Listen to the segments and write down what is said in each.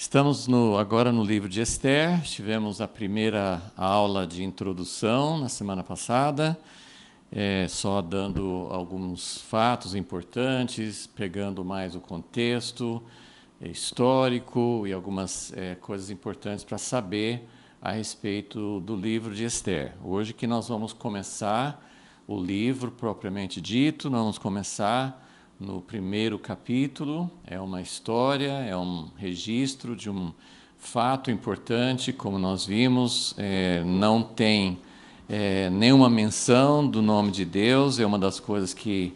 Estamos no, agora no livro de Esther, tivemos a primeira aula de introdução na semana passada, é, só dando alguns fatos importantes, pegando mais o contexto é, histórico e algumas é, coisas importantes para saber a respeito do livro de Esther. Hoje que nós vamos começar o livro propriamente dito, nós vamos começar no primeiro capítulo. É uma história, é um registro de um fato importante, como nós vimos, é, não tem é, nenhuma menção do nome de Deus, é uma das coisas que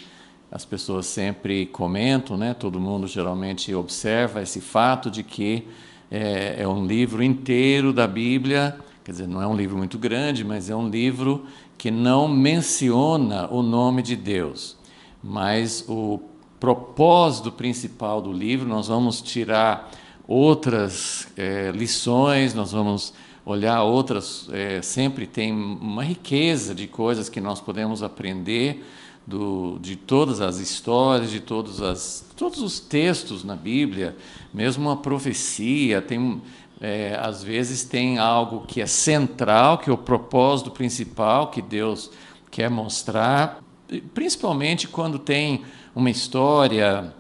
as pessoas sempre comentam, né? todo mundo geralmente observa esse fato de que é, é um livro inteiro da Bíblia, quer dizer, não é um livro muito grande, mas é um livro que não menciona o nome de Deus. Mas o propósito principal do livro, nós vamos tirar outras é, lições, nós vamos olhar outras. É, sempre tem uma riqueza de coisas que nós podemos aprender do, de todas as histórias, de todas as, todos os textos na Bíblia, mesmo a profecia, tem, é, às vezes tem algo que é central, que é o propósito principal que Deus quer mostrar, principalmente quando tem uma história,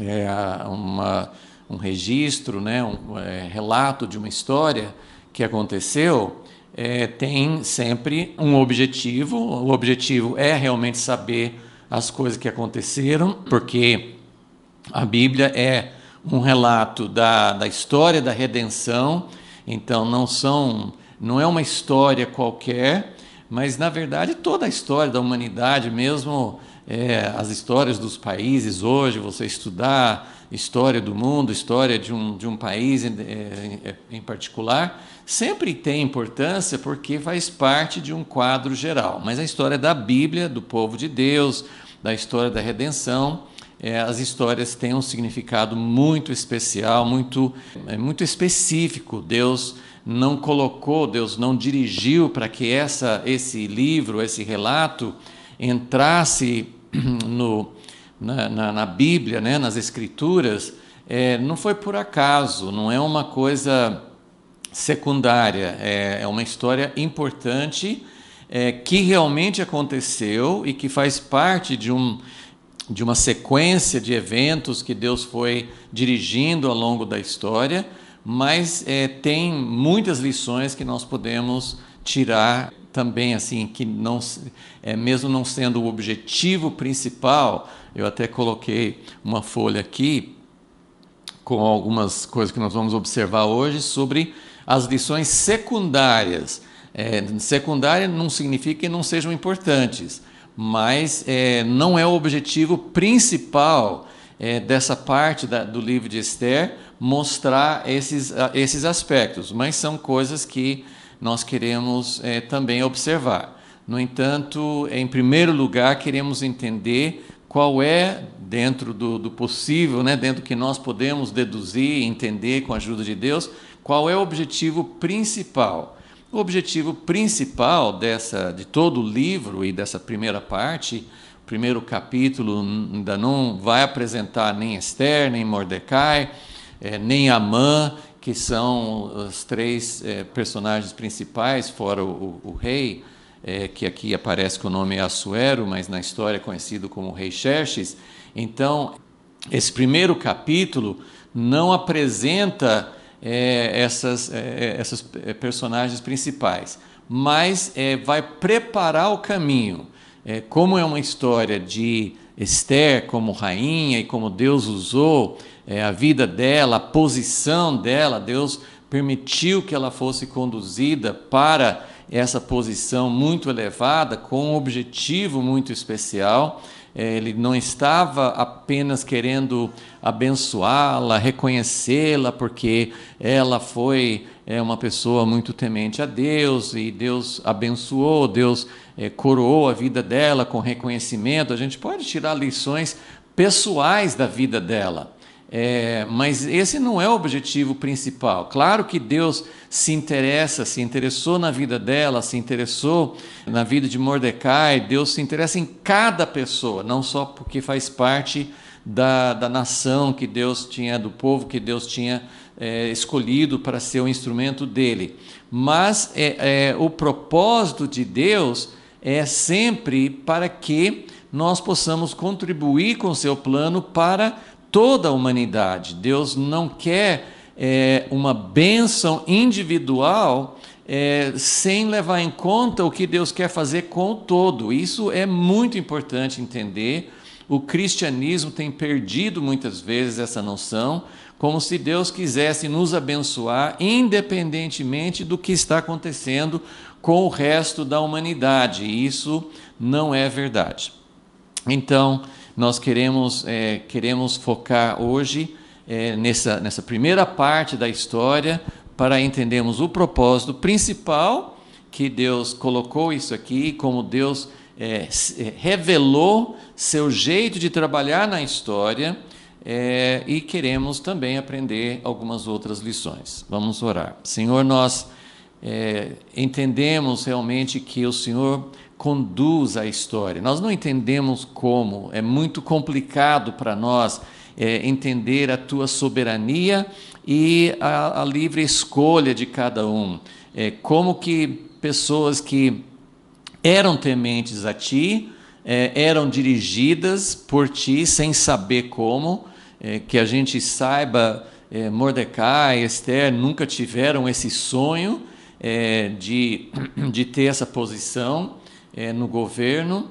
é, uma, um registro, né, um é, relato de uma história que aconteceu, é, tem sempre um objetivo. O objetivo é realmente saber as coisas que aconteceram, porque a Bíblia é um relato da, da história da redenção, então não são não é uma história qualquer, mas na verdade toda a história da humanidade, mesmo é, as histórias dos países hoje, você estudar história do mundo, história de um, de um país é, em, em particular, sempre tem importância porque faz parte de um quadro geral. Mas a história da Bíblia, do povo de Deus, da história da redenção, é, as histórias têm um significado muito especial, muito, é, muito específico. Deus não colocou, Deus não dirigiu para que essa, esse livro, esse relato, entrasse no, na, na, na Bíblia, né, nas Escrituras, é, não foi por acaso, não é uma coisa secundária, é, é uma história importante é, que realmente aconteceu e que faz parte de um, de uma sequência de eventos que Deus foi dirigindo ao longo da história, mas é, tem muitas lições que nós podemos tirar também assim que não é mesmo não sendo o objetivo principal, eu até coloquei uma folha aqui com algumas coisas que nós vamos observar hoje sobre as lições secundárias. É, secundária não significa que não sejam importantes, mas é, não é o objetivo principal é, dessa parte da, do livro de Esther mostrar esses, esses aspectos, mas são coisas que nós queremos é, também observar. No entanto, em primeiro lugar, queremos entender qual é, dentro do, do possível, né, dentro do que nós podemos deduzir e entender com a ajuda de Deus, qual é o objetivo principal. O objetivo principal dessa, de todo o livro e dessa primeira parte, primeiro capítulo, ainda não vai apresentar nem Esther, nem Mordecai, é, nem Amã que são os três é, personagens principais, fora o, o, o rei, é, que aqui aparece que o nome é Assuero, mas na história é conhecido como Rei Xerxes. Então, esse primeiro capítulo não apresenta é, essas, é, essas personagens principais, mas vai preparar o caminho. como é uma história de Esther como rainha e como Deus usou é, a vida dela, a posição dela, Deus permitiu que ela fosse conduzida para essa posição muito elevada, com um objetivo muito especial. É, ele não estava apenas querendo abençoá-la, reconhecê-la, porque ela foi é, uma pessoa muito temente a Deus e Deus abençoou, Deus é, coroou a vida dela com reconhecimento. A gente pode tirar lições pessoais da vida dela. É, mas esse não é o objetivo principal. Claro que Deus se interessa, se interessou na vida dela, se interessou na vida de Mordecai, Deus se interessa em cada pessoa, não só porque faz parte da, da nação que Deus tinha, do povo que Deus tinha é, escolhido para ser o instrumento dele. Mas é, é o propósito de Deus é sempre para que nós possamos contribuir com o seu plano para toda a humanidade. Deus não quer é, uma bênção individual é, sem levar em conta o que Deus quer fazer com o todo. Isso é muito importante entender. O cristianismo tem perdido muitas vezes essa noção, como se Deus quisesse nos abençoar independentemente do que está acontecendo com o resto da humanidade. Isso não é verdade. Então, nós queremos, é, queremos focar hoje é, nessa, nessa primeira parte da história para entendermos o propósito principal que Deus colocou isso aqui, como Deus é, é revelou seu jeito de trabalhar na história. É, e queremos também aprender algumas outras lições. Vamos orar. Senhor, nós é, entendemos realmente que o Senhor conduz a história. Nós não entendemos como, é muito complicado para nós é, entender a tua soberania e a, a livre escolha de cada um. É, como que pessoas que eram tementes a ti, é, eram dirigidas por ti, sem saber como, é, que a gente saiba, é, Mordecai, Esther nunca tiveram esse sonho é, de, de ter essa posição é, no governo.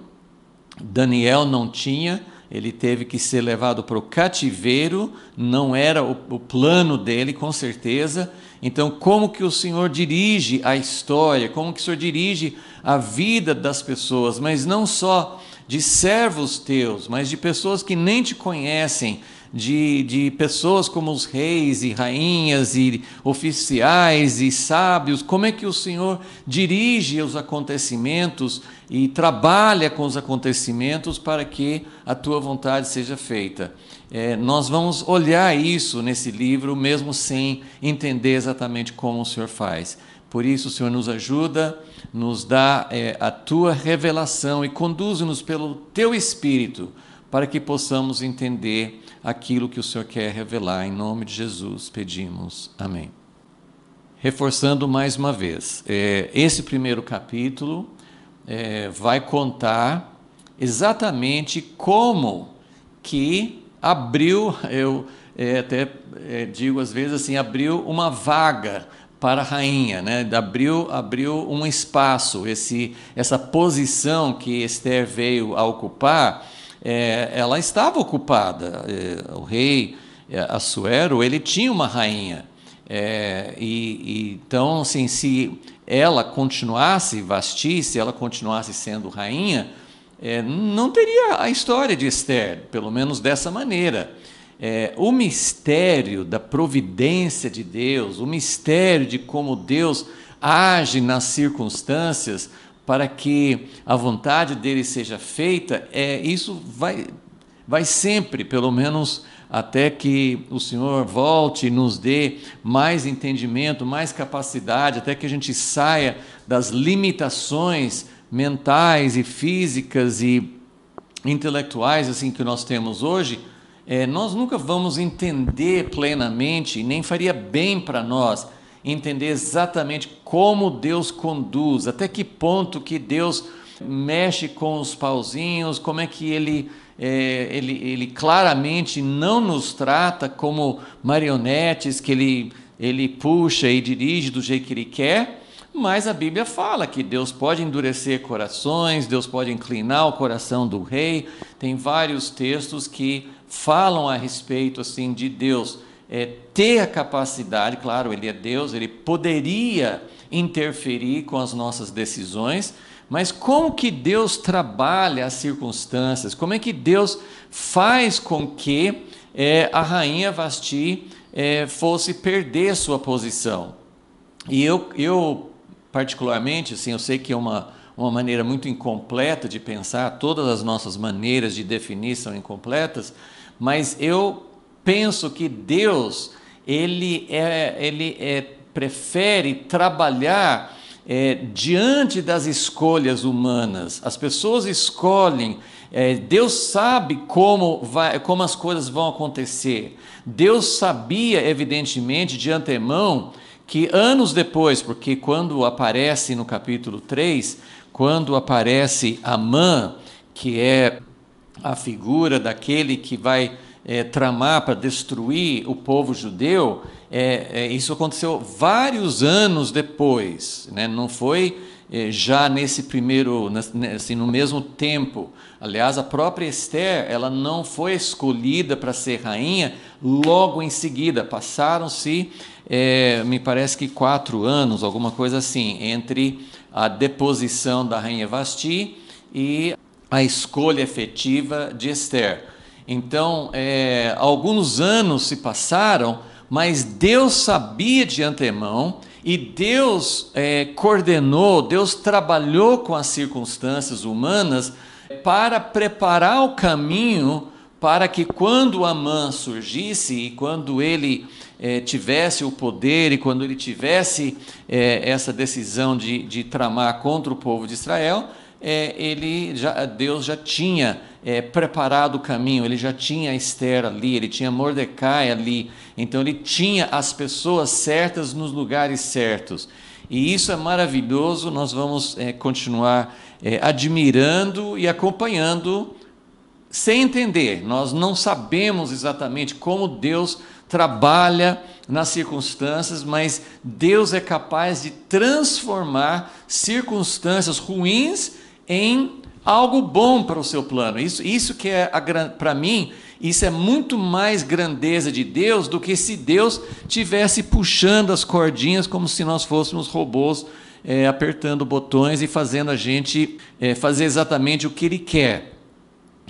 Daniel não tinha, ele teve que ser levado para o cativeiro, não era o, o plano dele, com certeza. Então, como que o Senhor dirige a história, como que o Senhor dirige a vida das pessoas, mas não só de servos teus, mas de pessoas que nem te conhecem, de, de pessoas como os reis e rainhas e oficiais e sábios, como é que o Senhor dirige os acontecimentos e trabalha com os acontecimentos para que a tua vontade seja feita. É, nós vamos olhar isso nesse livro, mesmo sem entender exatamente como o Senhor faz. Por isso, o Senhor nos ajuda, nos dá é, a tua revelação e conduz-nos pelo teu espírito para que possamos entender aquilo que o Senhor quer revelar. Em nome de Jesus pedimos. Amém. Reforçando mais uma vez, é, esse primeiro capítulo é, vai contar exatamente como que abriu, eu é, até é, digo às vezes assim, abriu uma vaga para a rainha, né? abriu, abriu um espaço, esse, essa posição que Esther veio a ocupar, é, ela estava ocupada. É, o rei é, Assuero, ele tinha uma rainha. É, e, e, então, assim, se ela continuasse, Vasti, se ela continuasse sendo rainha, é, não teria a história de Esther, pelo menos dessa maneira. É, o mistério da providência de Deus, o mistério de como Deus age nas circunstâncias, para que a vontade dele seja feita, é isso vai vai sempre, pelo menos até que o Senhor volte e nos dê mais entendimento, mais capacidade, até que a gente saia das limitações mentais e físicas e intelectuais assim que nós temos hoje, é, nós nunca vamos entender plenamente, nem faria bem para nós entender exatamente como Deus conduz, até que ponto que Deus mexe com os pauzinhos, como é que ele, é, ele, ele claramente não nos trata como marionetes que ele, ele puxa e dirige do jeito que ele quer. Mas a Bíblia fala que Deus pode endurecer corações, Deus pode inclinar o coração do rei. Tem vários textos que falam a respeito assim de Deus é, ter a capacidade, claro, ele é Deus, ele poderia interferir com as nossas decisões, mas como que Deus trabalha as circunstâncias? Como é que Deus faz com que é, a rainha Vasti é, fosse perder sua posição? E eu, eu particularmente, assim, eu sei que é uma, uma maneira muito incompleta de pensar, todas as nossas maneiras de definir são incompletas, mas eu penso que Deus ele, é, ele é, prefere trabalhar é, diante das escolhas humanas. As pessoas escolhem, é, Deus sabe como, vai, como as coisas vão acontecer. Deus sabia, evidentemente, de antemão, que anos depois, porque quando aparece no capítulo 3, quando aparece Amã, que é a figura daquele que vai é, tramar para destruir o povo judeu, é, é, isso aconteceu vários anos depois, né? não foi é, já nesse primeiro, né, assim, no mesmo tempo. Aliás, a própria Esther, ela não foi escolhida para ser rainha logo em seguida. Passaram-se, é, me parece que quatro anos, alguma coisa assim, entre a deposição da rainha Vasti e a escolha efetiva de Esther. Então, é, alguns anos se passaram, mas Deus sabia de antemão e Deus é, coordenou, Deus trabalhou com as circunstâncias humanas para preparar o caminho para que quando Amã surgisse e quando ele é, tivesse o poder e quando ele tivesse é, essa decisão de, de tramar contra o povo de Israel, é, ele já, Deus já tinha é, preparado o caminho, ele já tinha Esther ali, ele tinha Mordecai ali, então ele tinha as pessoas certas nos lugares certos. E isso é maravilhoso, nós vamos é, continuar é, admirando e acompanhando sem entender. Nós não sabemos exatamente como Deus trabalha nas circunstâncias, mas Deus é capaz de transformar circunstâncias ruins em algo bom para o seu plano. Isso, isso que é para mim, isso é muito mais grandeza de Deus do que se Deus tivesse puxando as cordinhas como se nós fôssemos robôs é, apertando botões e fazendo a gente é, fazer exatamente o que Ele quer.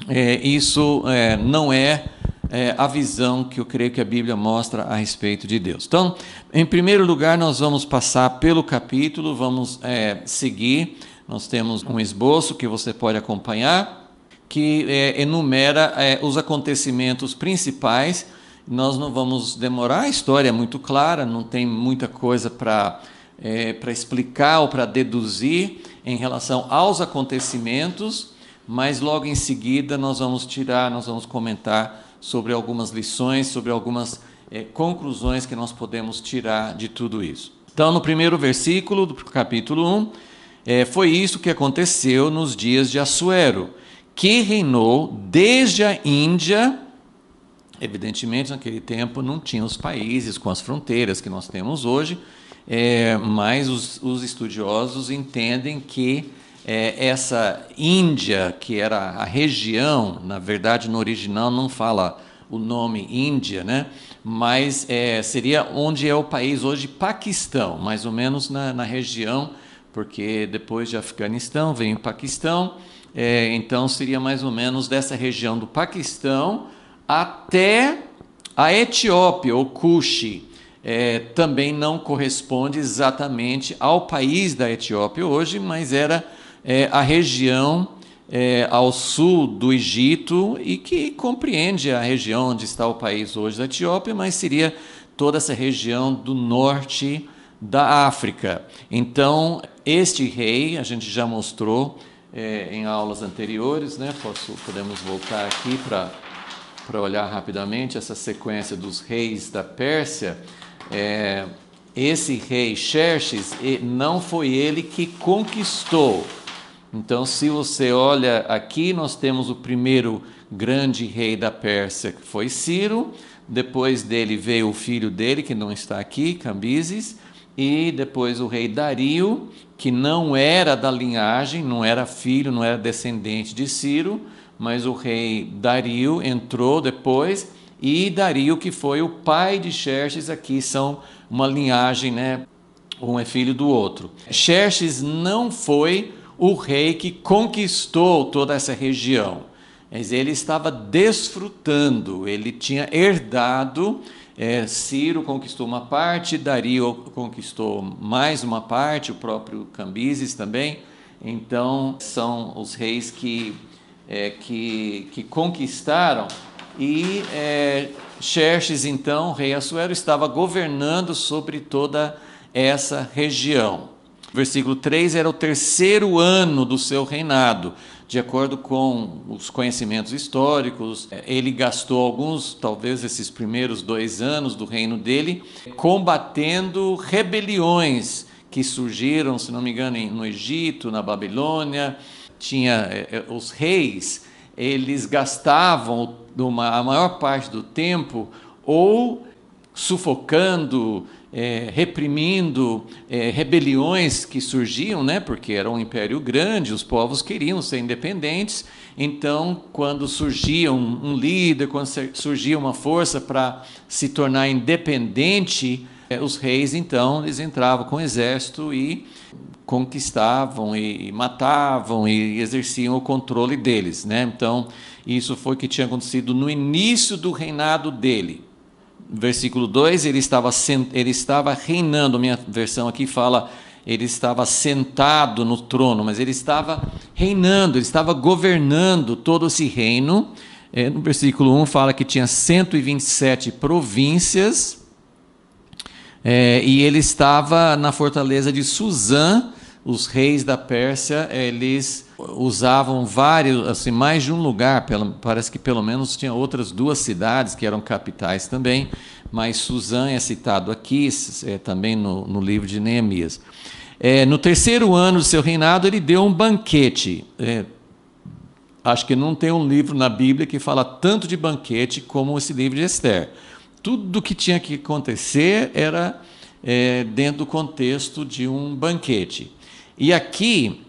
É, isso é, não é, é, a visão que eu creio que a Bíblia mostra a respeito de Deus. Então, em primeiro lugar, nós vamos passar pelo capítulo, vamos é, seguir nós temos um esboço que você pode acompanhar, que é, enumera é, os acontecimentos principais. Nós não vamos demorar, a história é muito clara, não tem muita coisa para é, explicar ou para deduzir em relação aos acontecimentos, mas logo em seguida nós vamos tirar, nós vamos comentar sobre algumas lições, sobre algumas é, conclusões que nós podemos tirar de tudo isso. Então, no primeiro versículo do capítulo 1, é, foi isso que aconteceu nos dias de Assuero, que reinou desde a Índia. Evidentemente, naquele tempo não tinha os países com as fronteiras que nós temos hoje, é, mas os, os, estudiosos entendem que é, essa Índia, que era a região, na verdade no original não fala o nome Índia, né? mas é, seria onde é o país hoje, Paquistão, mais ou menos na, na região porque depois de Afeganistão vem o Paquistão, é, então seria mais ou menos dessa região do Paquistão até a Etiópia, ou Cuxi. É, também não corresponde exatamente ao país da Etiópia hoje, mas era é, a região é, ao sul do Egito e que compreende a região onde está o país hoje da Etiópia, mas seria toda essa região do norte da África. Então, este rei, a gente já mostrou é, em aulas anteriores, né? Posso, podemos voltar aqui para olhar rapidamente essa sequência dos reis da Pérsia. É, esse rei Xerxes, não foi ele que conquistou. Então, se você olha aqui, nós temos o primeiro grande rei da Pérsia, que foi Ciro. Depois dele veio o filho dele, que não está aqui, Cambises e depois o rei Dario, que não era da linhagem, não era filho, não era descendente de Ciro, mas o rei Dario entrou depois e Dario que foi o pai de Xerxes aqui são uma linhagem, né? Um é filho do outro. Xerxes não foi o rei que conquistou toda essa região, mas ele estava desfrutando, ele tinha herdado é, Ciro conquistou uma parte, Dario conquistou mais uma parte, o próprio Cambises também. Então, são os reis que, é, que, que, conquistaram. E é, Xerxes, então, rei Assuero, estava governando sobre toda essa região. Versículo 3 era o terceiro ano do seu reinado de acordo com os conhecimentos históricos, é, ele gastou alguns, talvez esses primeiros dois anos do reino dele, combatendo rebeliões que surgiram, se não me engano, no Egito, na Babilônia. Tinha é, é, os reis, eles gastavam uma, a maior parte do tempo ou sufocando, é, reprimindo é, rebeliões que surgiam, né? porque era um império grande, os povos queriam ser independentes, então, quando surgia um, um líder, quando surgia uma força para se tornar independente, é, os reis, então, eles entravam com o exército e conquistavam e, matavam e exerciam o controle deles. Né? Então, isso foi o que tinha acontecido no início do reinado dele versículo 2, ele estava, ele estava reinando, minha versão aqui fala, ele estava sentado no trono, mas ele estava reinando, ele estava governando todo esse reino. É, no versículo 1 fala que tinha 127 províncias, é, e ele estava na fortaleza de Suzã, os reis da Pérsia, eles usavam vários, assim, mais de um lugar, pelo, parece que pelo menos tinha outras duas cidades que eram capitais também, mas Suzã é citado aqui, é, também no, no, livro de Neemias. É, no terceiro ano do seu reinado, ele deu um banquete. É, acho que não tem um livro na Bíblia que fala tanto de banquete como esse livro de Esther. Tudo o que tinha que acontecer era é, dentro do contexto de um banquete. E aqui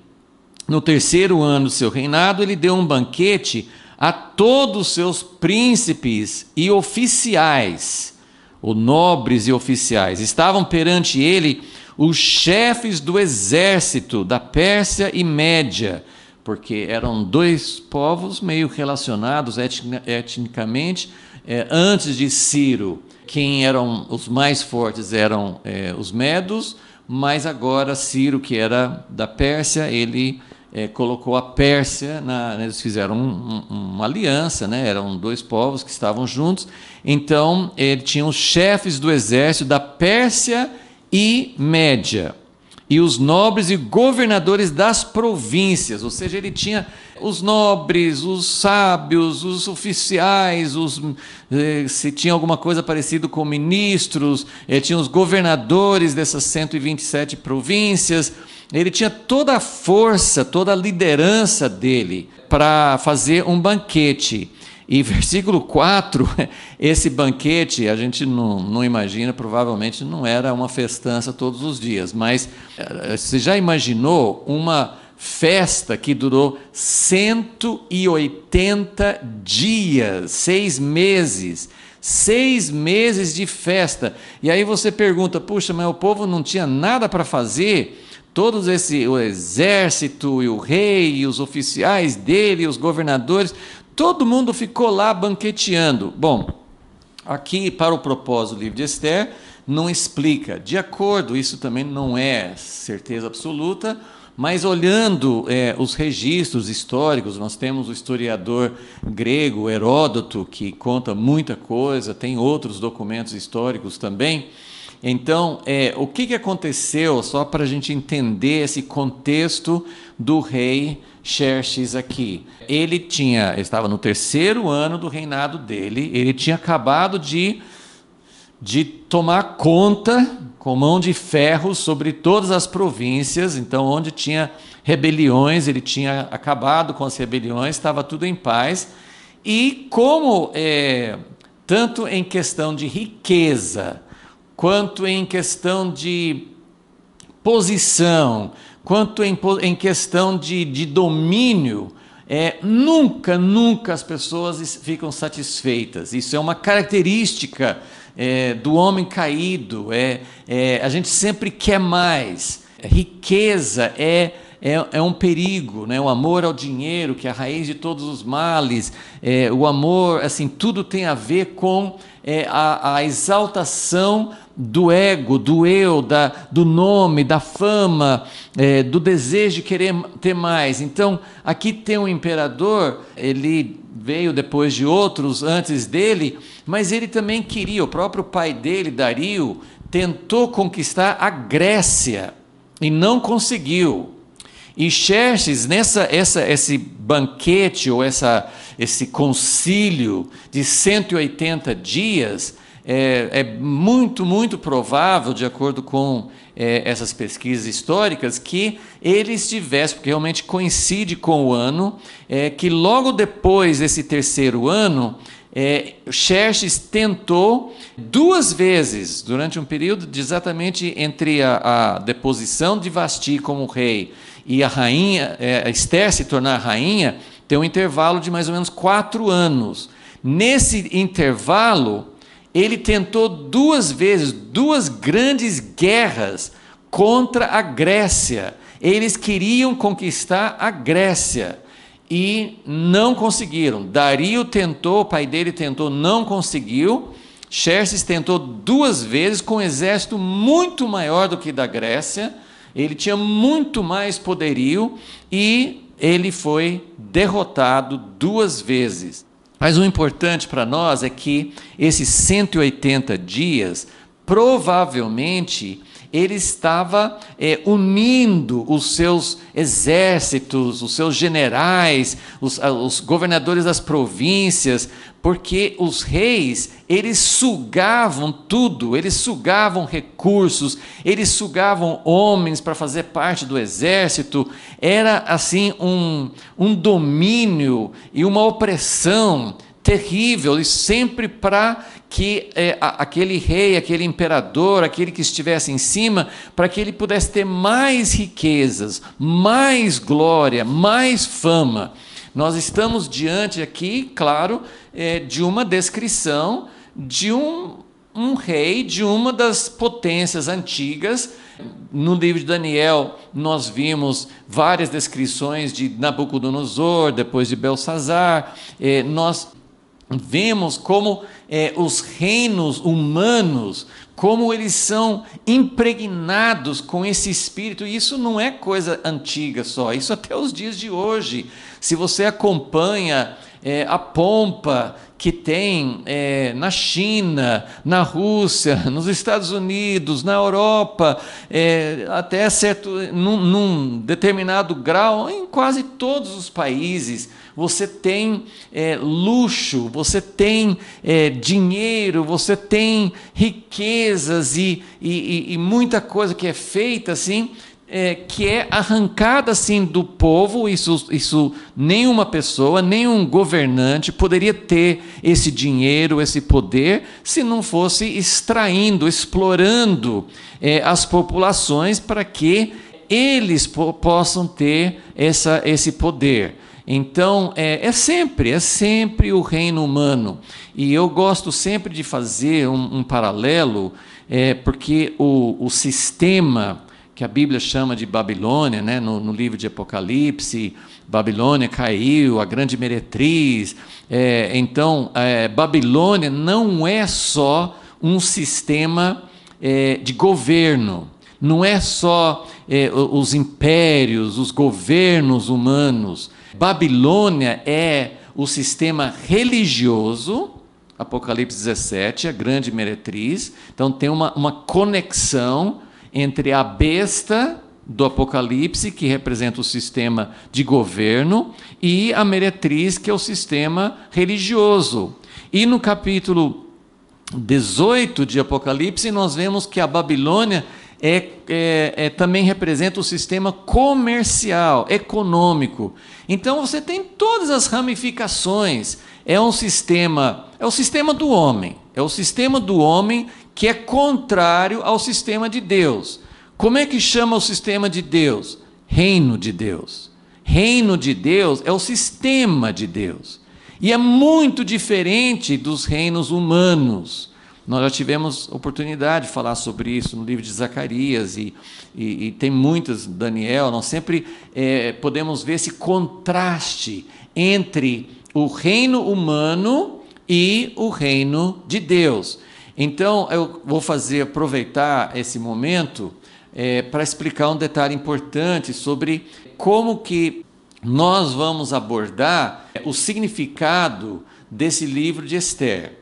no terceiro ano do seu reinado, ele deu um banquete a todos os seus príncipes e oficiais, ou nobres e oficiais. Estavam perante ele os chefes do exército da Pérsia e Média, porque eram dois povos meio relacionados etnicamente é, antes de Ciro. Quem eram os mais fortes eram é, os medos, mas agora Ciro, que era da Pérsia, ele é, colocou a Pérsia, na, né, eles fizeram um, um, uma aliança, né? eram dois povos que estavam juntos. Então, eh, ele tinha os chefes do exército da Pérsia e Média, e os nobres e governadores das províncias, ou seja, ele tinha os nobres, os sábios, os oficiais, os, eh, se tinha alguma coisa parecida com ministros, eh, tinha os governadores dessas 127 províncias. Ele tinha toda a força, toda a liderança dele para fazer um banquete. E versículo 4, esse banquete, a gente não, não, imagina, provavelmente não era uma festança todos os dias, mas eh, você já imaginou uma festa que durou 180 dias, seis meses. Seis meses de festa. E aí você pergunta: puxa, mas o povo não tinha nada para fazer? Todos esse o exército e o rei e os oficiais dele, os governadores, todo mundo ficou lá banqueteando. Bom, aqui para o propósito do livro de Esther não explica. De acordo, isso também não é certeza absoluta mas olhando é, os registros históricos, nós temos o historiador grego Heródoto, que conta muita coisa, tem outros documentos históricos também. Então, é, o que, que aconteceu, só para a gente entender esse contexto do rei Xerxes aqui? Ele tinha, estava no terceiro ano do reinado dele, ele tinha acabado de, de tomar conta com mão de ferro sobre todas as províncias. Então, onde tinha rebeliões, ele tinha acabado com as rebeliões, estava tudo em paz. E como, é, tanto em questão de riqueza, quanto em questão de posição, quanto em, em questão de, de domínio, é, nunca, nunca as pessoas ficam satisfeitas. Isso é uma característica é, do homem caído, é, é, a gente sempre quer mais. Riqueza é, é, é, um perigo, né? o amor ao dinheiro, que é a raiz de todos os males, é, o amor, assim, tudo tem a ver com é, a, a, exaltação do ego, do eu, da, do nome, da fama, é, do desejo de querer ter mais. Então, aqui tem um imperador, ele veio depois de outros antes dele, mas ele também queria, o próprio pai dele, Dario, tentou conquistar a Grécia e não conseguiu. E Xerxes, nessa essa, esse banquete ou essa, esse concílio de 180 dias, é, é muito, muito provável, de acordo com é, essas pesquisas históricas, que ele estivesse, porque realmente coincide com o ano, é, que logo depois desse terceiro ano, é, Xerxes tentou duas vezes, durante um período de exatamente entre a, a deposição de Vasti como rei e a rainha, é, Esther se tornar rainha, tem um intervalo de mais ou menos quatro anos. Nesse intervalo, ele tentou duas vezes, duas grandes guerras contra a Grécia. Eles queriam conquistar a Grécia e não conseguiram. Dario tentou, o pai dele tentou, não conseguiu. Xerxes tentou duas vezes com um exército muito maior do que da Grécia. Ele tinha muito mais poderio e ele foi derrotado duas vezes. Mas o importante para nós é que esses 180 dias provavelmente ele estava é, unindo os seus exércitos, os seus generais, os, os governadores das províncias, porque os reis, eles sugavam tudo, eles sugavam recursos, eles sugavam homens para fazer parte do exército, era assim um, um domínio e uma opressão terrível, e sempre para que é, aquele rei, aquele imperador, aquele que estivesse em cima, para que ele pudesse ter mais riquezas, mais glória, mais fama. Nós estamos diante aqui, claro, é, de uma descrição de um, um rei de uma das potências antigas. No livro de Daniel, nós vimos várias descrições de Nabucodonosor, depois de Belsazar. É, nós vemos como é, os reinos humanos, como eles são impregnados com esse espírito. E isso não é coisa antiga só, isso até os dias de hoje. Se você acompanha é, a pompa que tem é, na China, na Rússia, nos Estados Unidos, na Europa, é, até certo, num, num, determinado grau, em quase todos os países, você tem é, luxo, você tem é, dinheiro, você tem riquezas e, e, e muita coisa que é feita assim é, que é arrancada assim do povo, isso, isso nenhuma pessoa, nenhum governante poderia ter esse dinheiro, esse poder, se não fosse extraindo, explorando é, as populações para que eles po possam ter essa, esse poder. Então, é, é, sempre, é sempre o reino humano. E eu gosto sempre de fazer um, um paralelo, é, porque o, o sistema que a Bíblia chama de Babilônia, né? no, no livro de Apocalipse, Babilônia caiu, a grande meretriz. É, então, é, Babilônia não é só um sistema é, de governo, não é só é, os impérios, os governos humanos. Babilônia é o sistema religioso, Apocalipse 17, a grande meretriz. Então, tem uma, uma conexão entre a besta do Apocalipse, que representa o sistema de governo, e a meretriz, que é o sistema religioso. E no capítulo 18 de Apocalipse, nós vemos que a Babilônia é, é, é, também representa o sistema comercial, econômico. Então você tem todas as ramificações. É um sistema, é o sistema do homem. É o sistema do homem que é contrário ao sistema de Deus. Como é que chama o sistema de Deus? Reino de Deus. Reino de Deus é o sistema de Deus. E é muito diferente dos reinos humanos. Nós já tivemos oportunidade de falar sobre isso no livro de Zacarias e, e, e tem muitas, Daniel. Nós sempre é, podemos ver esse contraste entre o reino humano e o reino de Deus. Então, eu vou fazer aproveitar esse momento é, para explicar um detalhe importante sobre como que nós vamos abordar é, o significado desse livro de Esther.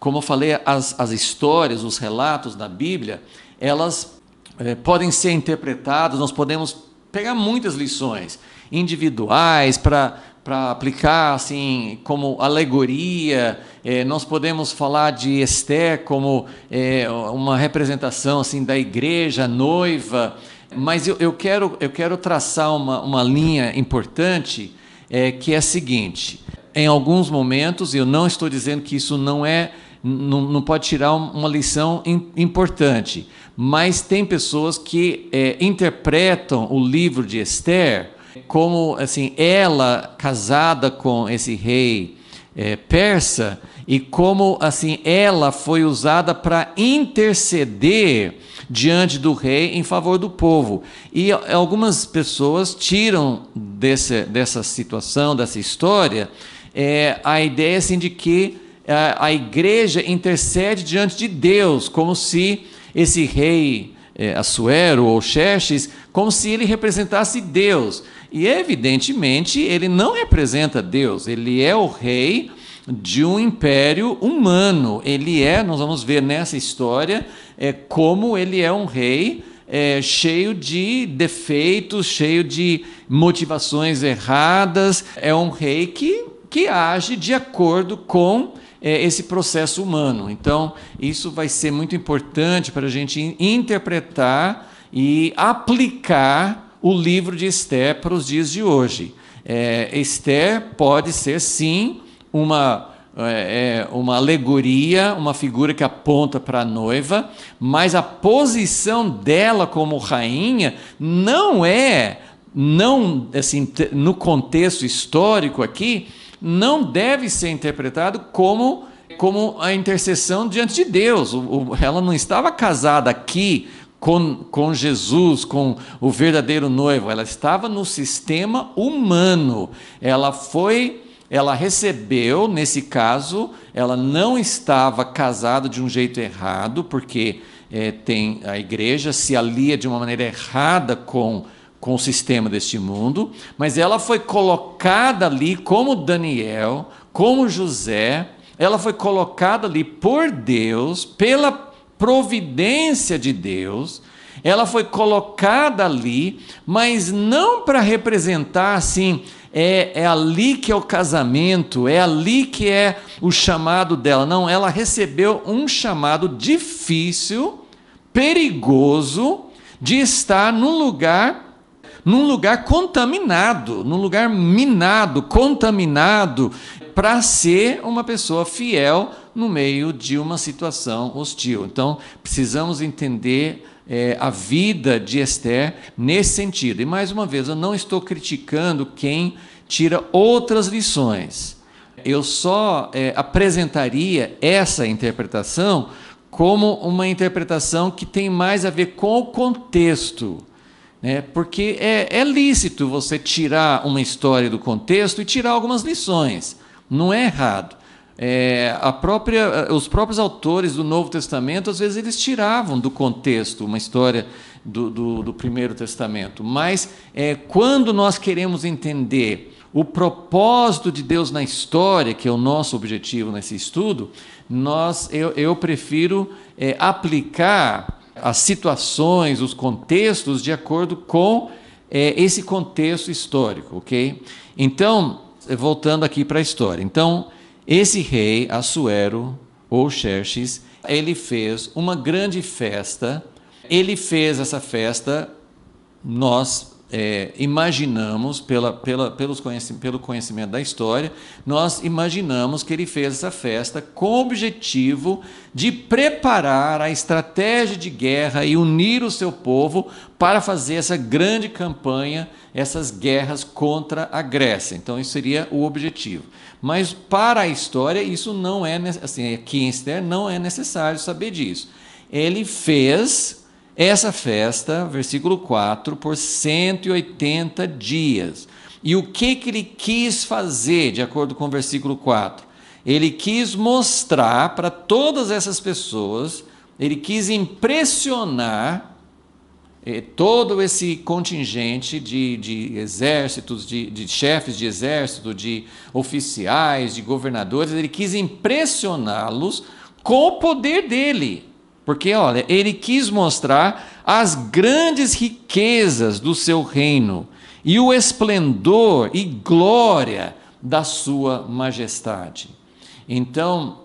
Como eu falei, as, as histórias, os relatos da Bíblia, elas é, podem ser interpretadas, nós podemos pegar muitas lições individuais para para aplicar assim como alegoria é, nós podemos falar de Esther como é, uma representação assim da igreja noiva mas eu, eu quero eu quero traçar uma, uma linha importante é, que é a seguinte em alguns momentos eu não estou dizendo que isso não é não, não pode tirar uma lição importante mas tem pessoas que interpretam o livro de Esther como assim ela casada com esse rei é, persa e como assim ela foi usada para interceder diante do rei em favor do povo. E algumas pessoas tiram desse, dessa situação, dessa história, é, a ideia assim, de que a, é, a, igreja intercede diante de Deus, como se esse rei é, Assuero ou Xerxes, como se ele representasse Deus. E, evidentemente, ele não representa Deus, ele é o rei de um império humano. Ele é, nós vamos ver nessa história, é, como ele é um rei é, cheio de defeitos, cheio de motivações erradas. É um rei que, que age de acordo com é, esse processo humano. Então, isso vai ser muito importante para a gente interpretar e aplicar o livro de Esther para os dias de hoje. É, Esther pode ser, sim, uma, é, é, uma alegoria, uma figura que aponta para a noiva, mas a posição dela como rainha não é, não assim, no contexto histórico aqui, não deve ser interpretado como como a intercessão diante de Deus. ela não estava casada aqui com, com Jesus, com o verdadeiro noivo, ela estava no sistema humano. Ela foi, ela recebeu, nesse caso, ela não estava casada de um jeito errado, porque é, tem a igreja se alia de uma maneira errada com com o sistema deste mundo, mas ela foi colocada ali como Daniel, como José, ela foi colocada ali por Deus, pela providência de Deus, ela foi colocada ali, mas não para representar assim, é, é, ali que é o casamento, é ali que é o chamado dela. Não, ela recebeu um chamado difícil, perigoso, de estar num lugar num lugar contaminado, num lugar minado, contaminado, para ser uma pessoa fiel no meio de uma situação hostil. Então, precisamos entender é, a vida de Esther nesse sentido. E mais uma vez, eu não estou criticando quem tira outras lições. Eu só é, apresentaria essa interpretação como uma interpretação que tem mais a ver com o contexto. Né? Porque é, é lícito você tirar uma história do contexto e tirar algumas lições. Não é errado. É, a própria, eh, os próprios autores do Novo Testamento, às vezes, eles tiravam do contexto uma história do, do, do Primeiro Testamento. Mas é, quando nós queremos entender o propósito de Deus na história, que é o nosso objetivo nesse estudo, nós, eu, eu prefiro é, aplicar as situações, os contextos, de acordo com é, esse contexto histórico, ok? Então, voltando aqui para a história. Então. Esse rei, Assuero, ou Xerxes, ele fez uma grande festa. Ele fez essa festa, nós é, imaginamos, pela, pela, pelos conheci, pelo conhecimento da história, nós imaginamos que ele fez essa festa com o objetivo de preparar a estratégia de guerra e unir o seu povo para fazer essa grande campanha, essas guerras contra a Grécia. Então, isso seria o objetivo. Mas para a história, isso não é assim, aqui em Esther não é necessário saber disso. Ele fez essa festa, versículo 4, por 180 dias. E o que, que ele quis fazer, de acordo com o versículo 4? Ele quis mostrar para todas essas pessoas, ele quis impressionar eh, todo esse contingente de, de exércitos, de, de chefes de exército, de oficiais, de governadores, ele quis impressioná-los com o poder dele porque, olha, ele quis mostrar as grandes riquezas do seu reino e o esplendor e glória da sua majestade. Então,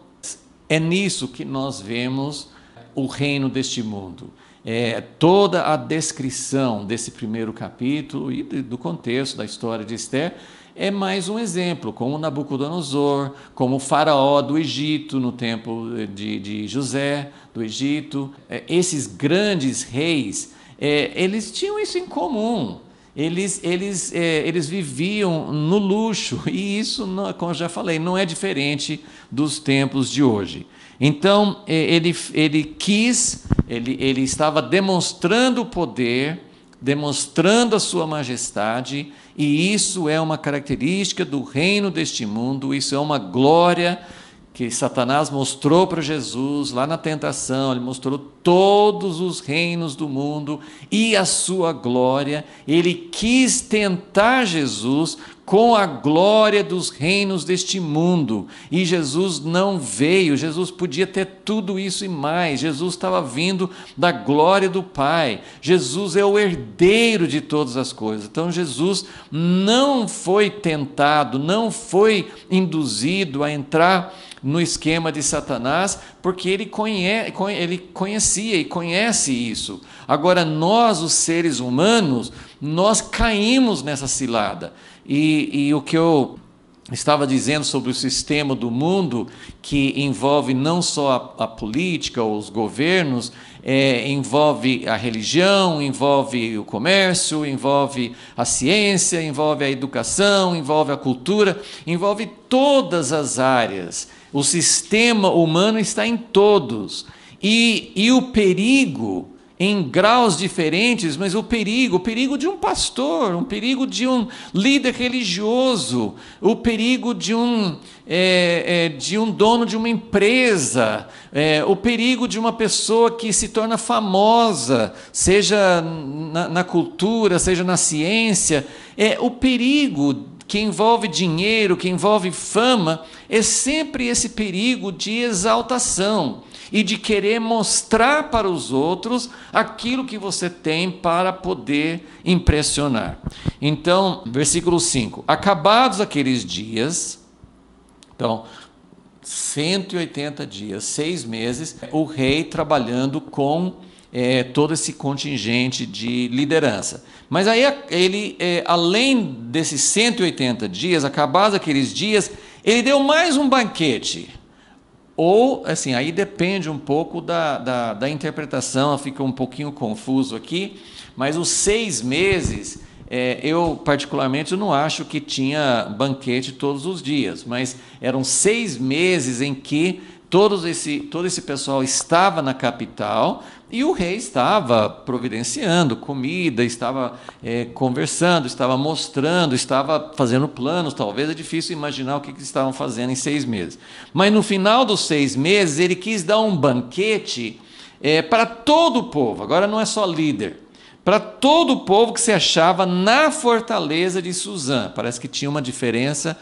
é nisso que nós vemos o reino deste mundo. É, toda a descrição desse primeiro capítulo e do contexto da história de Esther é mais um exemplo, como Nabucodonosor, como o faraó do Egito no tempo eh, de, de José do Egito. É, esses grandes reis, é, eles tinham isso em comum. Eles, eles, é, eles viviam no luxo, e isso, como já falei, não é diferente dos tempos de hoje. Então, ele, ele quis, ele, ele estava demonstrando o poder, demonstrando a sua majestade, e isso é uma característica do reino deste mundo, isso é uma glória que Satanás mostrou para Jesus lá na tentação, ele mostrou todos os reinos do mundo e a sua glória. Ele quis tentar Jesus com a glória dos reinos deste mundo. E Jesus não veio, Jesus podia ter tudo isso e mais. Jesus estava vindo da glória do Pai. Jesus é o herdeiro de todas as coisas. Então Jesus não foi tentado, não foi induzido a entrar no esquema de Satanás, porque ele, conhe, ele conhecia e conhece isso. Agora, nós, os seres humanos, nós caímos nessa cilada. E, e o que eu estava dizendo sobre o sistema do mundo que envolve não só a, a política ou os governos, é, envolve a religião, envolve o comércio, envolve a ciência, envolve a educação, envolve a cultura, envolve todas as áreas. O sistema humano está em todos. E, e o perigo em graus diferentes, mas o perigo, o perigo de um pastor, o perigo de um líder religioso, o perigo de um, é, é, de um dono de uma empresa, é, o perigo de uma pessoa que se torna famosa, seja na, na cultura, seja na ciência, é o perigo que envolve dinheiro, que envolve fama, é sempre esse perigo de exaltação e de querer mostrar para os outros aquilo que você tem para poder impressionar. Então, versículo 5: Acabados aqueles dias, então, 180 dias, seis meses, o rei trabalhando com é, todo esse contingente de liderança. Mas aí ele, é, além desses 180 dias, acabados aqueles dias, ele deu mais um banquete. Ou, assim, aí depende um pouco da, da, da interpretação, fica um pouquinho confuso aqui, mas os seis meses, é, eu particularmente não acho que tinha banquete todos os dias, mas eram seis meses em que todos esse, todo esse pessoal estava na capital e o rei estava providenciando comida, estava é, conversando, estava mostrando, estava fazendo planos. Talvez é difícil imaginar o que, que estavam fazendo em seis meses. Mas no final dos seis meses, ele quis dar um banquete é, para todo o povo. Agora não é só líder. Para todo o povo que se achava na fortaleza de Suzã. Parece que tinha uma diferença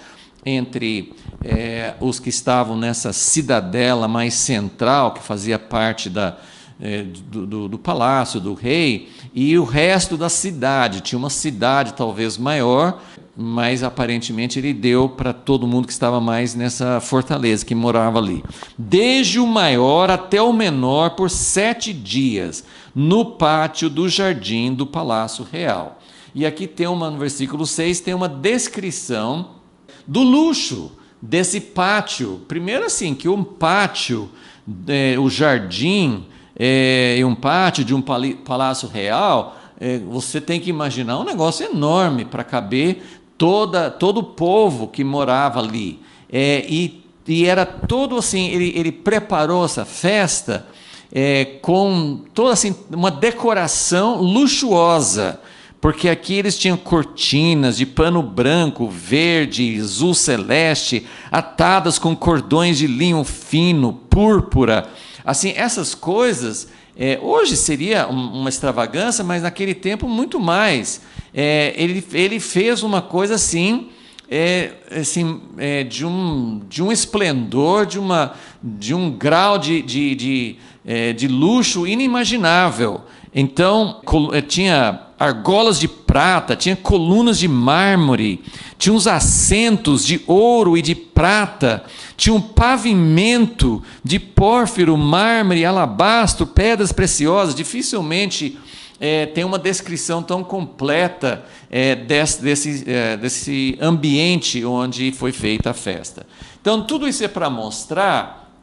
entre é, os que estavam nessa cidadela mais central, que fazia parte da é, do, do, do, palácio, do rei, e o resto da cidade. Tinha uma cidade talvez maior, mas aparentemente ele deu para todo mundo que estava mais nessa fortaleza, que morava ali. Desde o maior até o menor, por sete dias, no pátio do jardim do palácio real. E aqui tem uma, no versículo 6, tem uma descrição do luxo desse pátio. Primeiro, assim, que um pátio, é, o jardim, é, em um pátio de um palácio real, é, você tem que imaginar um negócio enorme para caber toda, todo o povo que morava ali. É, e, e era todo assim, ele, ele preparou essa festa é, com toda assim, uma decoração luxuosa porque aqui eles tinham cortinas de pano branco, verde, azul celeste, atadas com cordões de linho fino, púrpura. Assim, essas coisas, é, hoje seria uma extravagância, mas naquele tempo muito mais. É, ele, ele fez uma coisa assim. É, assim, é, de, um, de um esplendor, de, uma, de um grau de, de, de, é, de luxo inimaginável. Então, é, tinha argolas de prata, tinha colunas de mármore, tinha uns assentos de ouro e de prata, tinha um pavimento de pórfiro, mármore, alabastro, pedras preciosas. Dificilmente é, tem uma descrição tão completa é, desse, desse, é, desse ambiente onde foi feita a festa. Então, tudo isso é para mostrar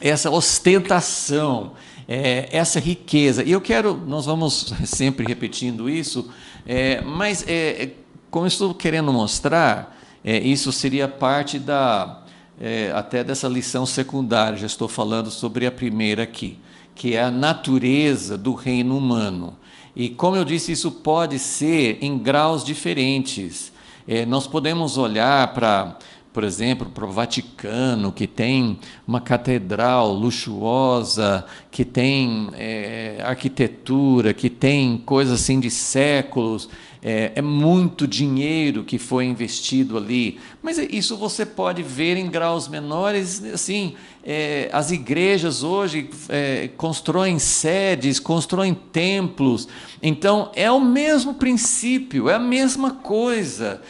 essa ostentação, é, essa riqueza. E eu quero, nós vamos sempre repetindo isso, é, mas é, como estou querendo mostrar, é, isso seria parte da, é, até dessa lição secundária, já estou falando sobre a primeira aqui, que é a natureza do reino humano. E como eu disse, isso pode ser em graus diferentes. É, nós podemos olhar para, por exemplo, para o Vaticano, que tem uma catedral luxuosa, que tem é, arquitetura, que tem coisas assim de séculos é, é muito dinheiro que foi investido ali. Mas é isso você pode ver em graus menores, assim, é, as igrejas hoje é, constroem sedes, constroem templos. Então, é o mesmo princípio, é a mesma coisa.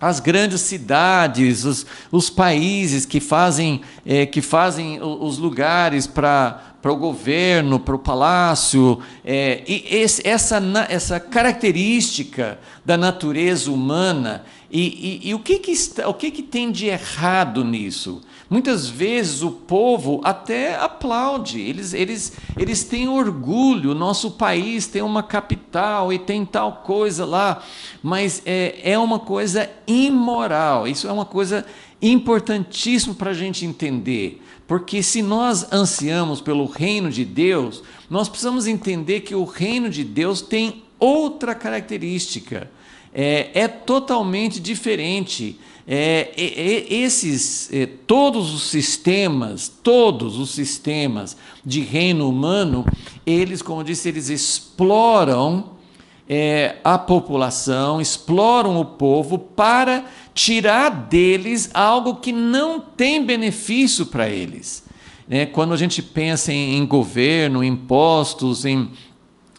As grandes cidades, os, os países que fazem, é, que fazem os lugares para para o governo, para o palácio. É, e esse, essa, essa característica da natureza humana. E, e, e o, que, que, está, o que, que tem de errado nisso? Muitas vezes o povo até aplaude, eles, eles, eles têm orgulho, nosso país tem uma capital e tem tal coisa lá, mas é, é uma coisa imoral, isso é uma coisa importantíssima para a gente entender. Porque se nós ansiamos pelo reino de Deus, nós precisamos entender que o reino de Deus tem outra característica. É, é totalmente diferente. É, é, esses todos os sistemas, todos os sistemas de reino humano, eles, como eu disse, eles exploram é, a população, exploram o povo para tirar deles algo que não tem benefício para eles. Né? Quando a gente pensa em, em governo, impostos, em,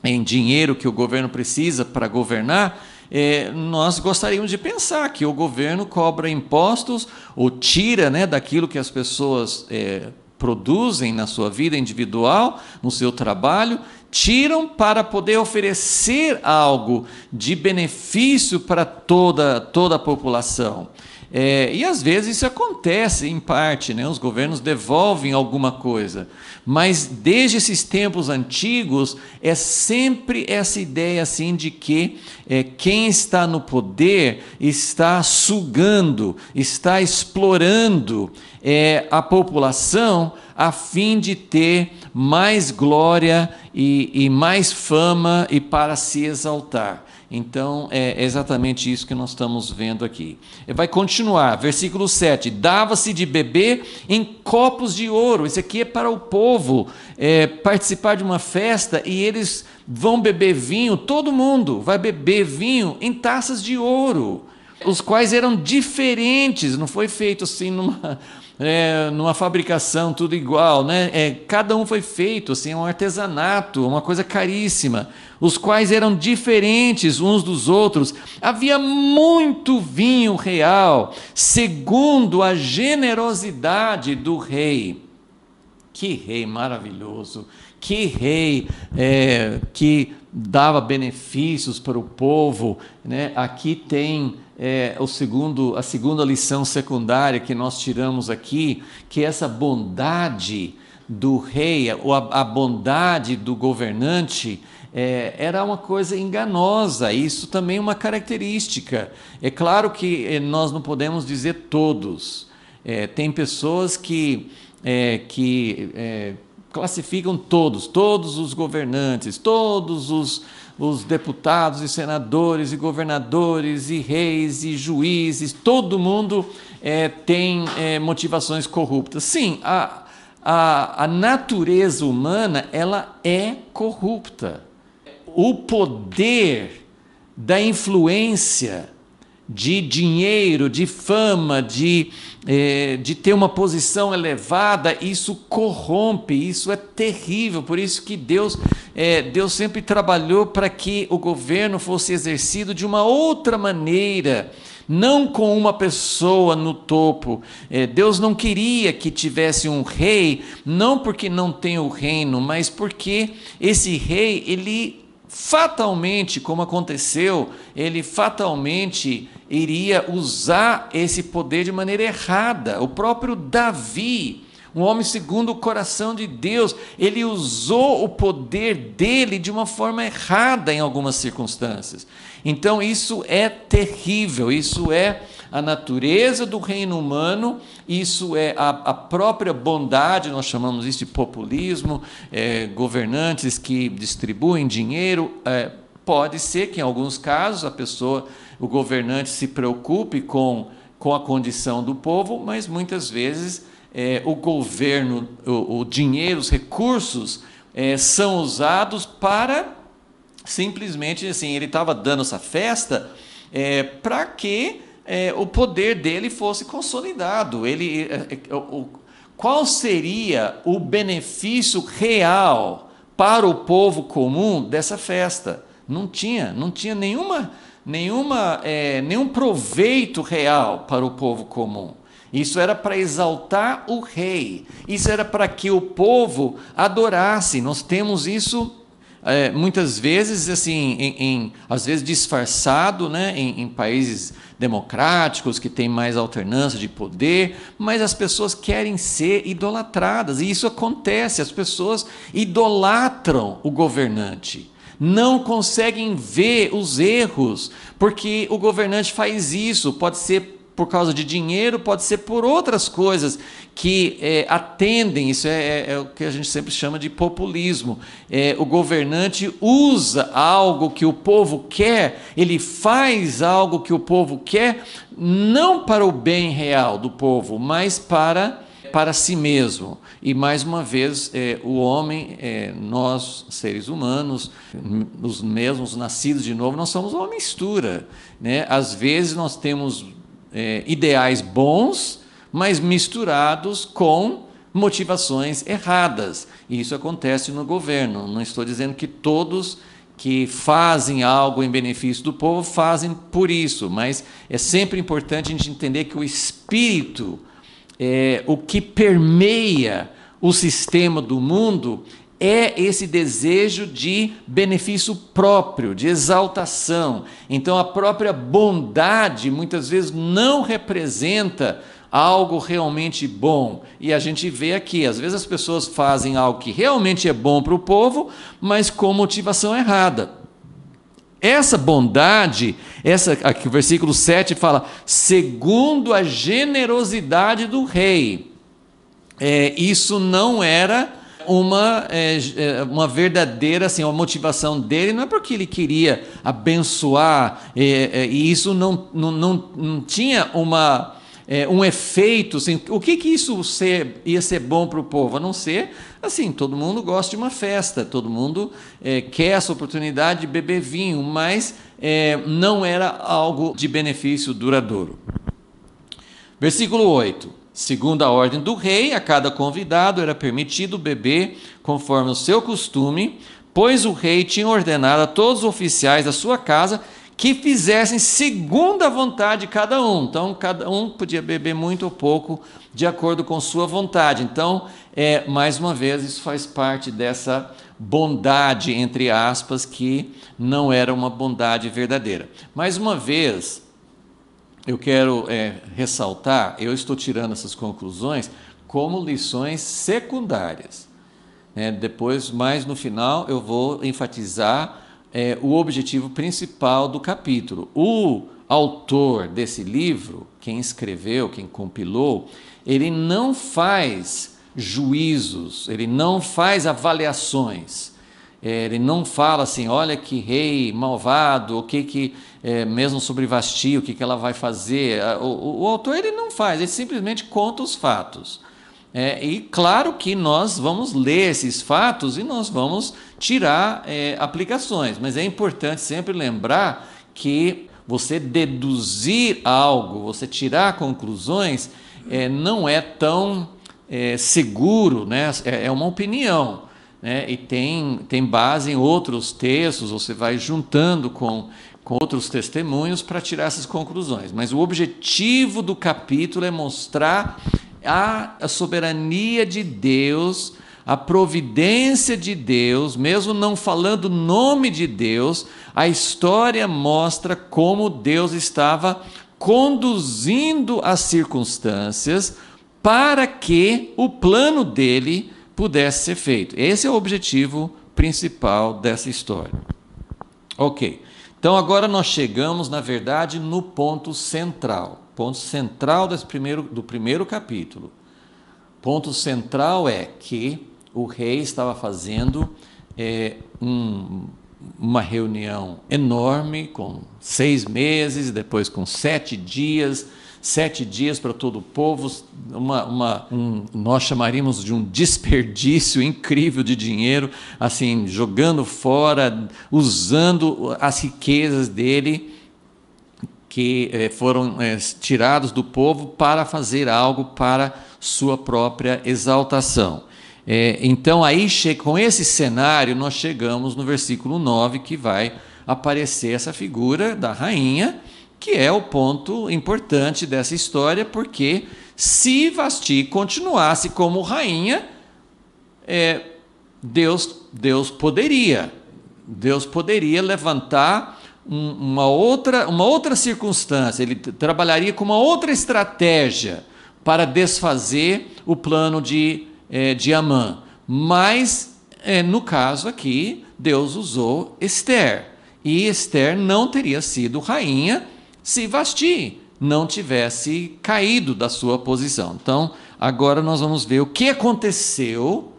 em dinheiro que o governo precisa para governar, é, nós gostaríamos de pensar que o governo cobra impostos ou tira né, daquilo que as pessoas é, produzem na sua vida individual, no seu trabalho, tiram para poder oferecer algo de benefício para toda, toda a população. É, e às vezes isso acontece em parte, né? os governos devolvem alguma coisa. Mas desde esses tempos antigos é sempre essa ideia assim de que é, quem está no poder está sugando, está explorando é, a população a fim de ter mais glória e, e mais fama e para se exaltar. Então, é exatamente isso que nós estamos vendo aqui. Vai continuar, versículo 7. Dava-se de beber em copos de ouro. Isso aqui é para o povo é, participar de uma festa e eles vão beber vinho, todo mundo vai beber vinho em taças de ouro, os quais eram diferentes, não foi feito assim numa é, numa fabricação tudo igual, né? É, cada um foi feito assim, é um artesanato, uma coisa caríssima, os quais eram diferentes uns dos outros. Havia muito vinho real, segundo a generosidade do rei. Que rei maravilhoso! Que rei é, que dava benefícios para o povo, né? Aqui tem é, o segundo, a segunda lição secundária que nós tiramos aqui, que é essa bondade do rei, ou a, a bondade do governante, é, era uma coisa enganosa, isso também é uma característica. É claro que é, nós não podemos dizer todos. É, tem pessoas que, é, que é, classificam todos, todos os governantes, todos os, os deputados e senadores e governadores e reis e juízes, todo mundo é, tem é, motivações corruptas. Sim, a, a, a natureza humana ela é corrupta. O poder da influência de dinheiro, de fama, de, eh, de ter uma posição elevada, isso corrompe, isso é terrível. Por isso que Deus, eh, Deus sempre trabalhou para que o governo fosse exercido de uma outra maneira. Não com uma pessoa no topo. Eh, Deus não queria que tivesse um rei, não porque não tem o reino, mas porque esse rei ele fatalmente, como aconteceu, ele fatalmente iria usar esse poder de maneira errada. O próprio Davi, um homem segundo o coração de Deus, ele usou o poder dele de uma forma errada em algumas circunstâncias. Então isso é terrível, isso é a natureza do reino humano, isso é a, a própria bondade, nós chamamos isso de populismo, é, governantes que distribuem dinheiro. É, pode ser que em alguns casos a pessoa, o governante se preocupe com, com a condição do povo, mas muitas vezes é, o governo, o, o, dinheiro, os recursos é, são usados para simplesmente assim, ele estava dando essa festa é, para que é, o poder dele fosse consolidado. Ele, é, é, é o, qual seria o benefício real para o povo comum dessa festa? Não tinha, não tinha nenhuma, nenhuma, é, nenhum proveito real para o povo comum. Isso era para exaltar o rei, isso era para que o povo adorasse. Nós temos isso é, muitas vezes, assim, em, em, às vezes disfarçado, né, em, em países democráticos, que têm mais alternância de poder, mas as pessoas querem ser idolatradas. E isso acontece, as pessoas idolatram o governante não conseguem ver os erros, porque o governante faz isso, pode ser por causa de dinheiro, pode ser por outras coisas que é, atendem, isso é, é, é, o que a gente sempre chama de populismo. É, o governante usa algo que o povo quer, ele faz algo que o povo quer, não para o bem real do povo, mas para para si mesmo. E mais uma vez, é, o homem, é, nós seres humanos, os mesmos nascidos de novo, nós somos uma mistura. Né? Às vezes nós temos é, ideais bons, mas misturados com motivações erradas. E isso acontece no governo. Não estou dizendo que todos que fazem algo em benefício do povo fazem por isso, mas é sempre importante a gente entender que o espírito, é, o que permeia o sistema do mundo, é esse desejo de benefício próprio, de exaltação. Então, a própria bondade muitas vezes não representa algo realmente bom. E a gente vê aqui, às vezes as pessoas fazem algo que realmente é bom para o povo, mas com motivação errada. Essa bondade, essa aqui o versículo 7 fala, segundo a generosidade do rei. É, isso não era uma, é, é, uma verdadeira assim, a motivação dele, não é porque ele queria abençoar, é, é, e isso não, não, não, não tinha uma, é, um efeito. Assim, o que, que isso ser, ia ser bom para o povo? A não ser, assim, todo mundo gosta de uma festa, todo mundo é, quer essa oportunidade de beber vinho, mas não era algo de benefício duradouro. Versículo 8. Segundo a ordem do rei, a cada convidado era permitido beber conforme o seu costume, pois o rei tinha ordenado a todos os oficiais da sua casa que fizessem segundo a vontade de cada um. Então, cada um podia beber muito ou pouco, de acordo com sua vontade. Então, é, mais uma vez, isso faz parte dessa bondade, entre aspas, que não era uma bondade verdadeira. Mais uma vez, eu quero é, ressaltar, eu estou tirando essas conclusões como lições secundárias. É, depois, mais no final, eu vou enfatizar é, o objetivo principal do capítulo. O autor desse livro, quem escreveu, quem compilou, ele não faz juízos, ele não faz avaliações. É, ele não fala assim, olha que rei malvado, o que que é, mesmo sobre Vasti, o que, que ela vai fazer. O, o, o, autor ele não faz, ele simplesmente conta os fatos. É, e claro que nós vamos ler esses fatos e nós vamos tirar é, aplicações, mas é importante sempre lembrar que você deduzir algo, você tirar conclusões, é, não é tão é, seguro, né? É, é uma opinião. Né? e tem, tem base em outros textos, você vai juntando com, com outros testemunhos para tirar essas conclusões. Mas o objetivo do capítulo é mostrar a soberania de Deus, a providência de Deus, mesmo não falando o nome de Deus, a história mostra como Deus estava conduzindo as circunstâncias para que o plano dele pudesse ser feito. Esse é o objetivo principal dessa história. Ok. Então agora nós chegamos, na verdade, no ponto central, ponto central desse primeiro, do primeiro capítulo. Ponto central é que o rei estava fazendo é, um, uma reunião enorme, com seis meses, depois com sete dias, sete dias para todo o povo, uma, uma, um, nós chamaríamos de um desperdício incrível de dinheiro, assim, jogando fora, usando as riquezas dele que eh, foram eh, tirados do povo para fazer algo para sua própria exaltação. É, então, aí com esse cenário, nós chegamos no versículo 9, que vai aparecer essa figura da rainha que é o ponto importante dessa história, porque se Vasti continuasse como rainha, é, Deus, Deus poderia, Deus poderia levantar um, uma, outra, uma outra circunstância, ele trabalharia com uma outra estratégia para desfazer o plano de, é, de Amã. Mas, é, no caso aqui, Deus usou Esther. E Esther não teria sido rainha se Vasti não tivesse caído da sua posição. Então, agora nós vamos ver o que aconteceu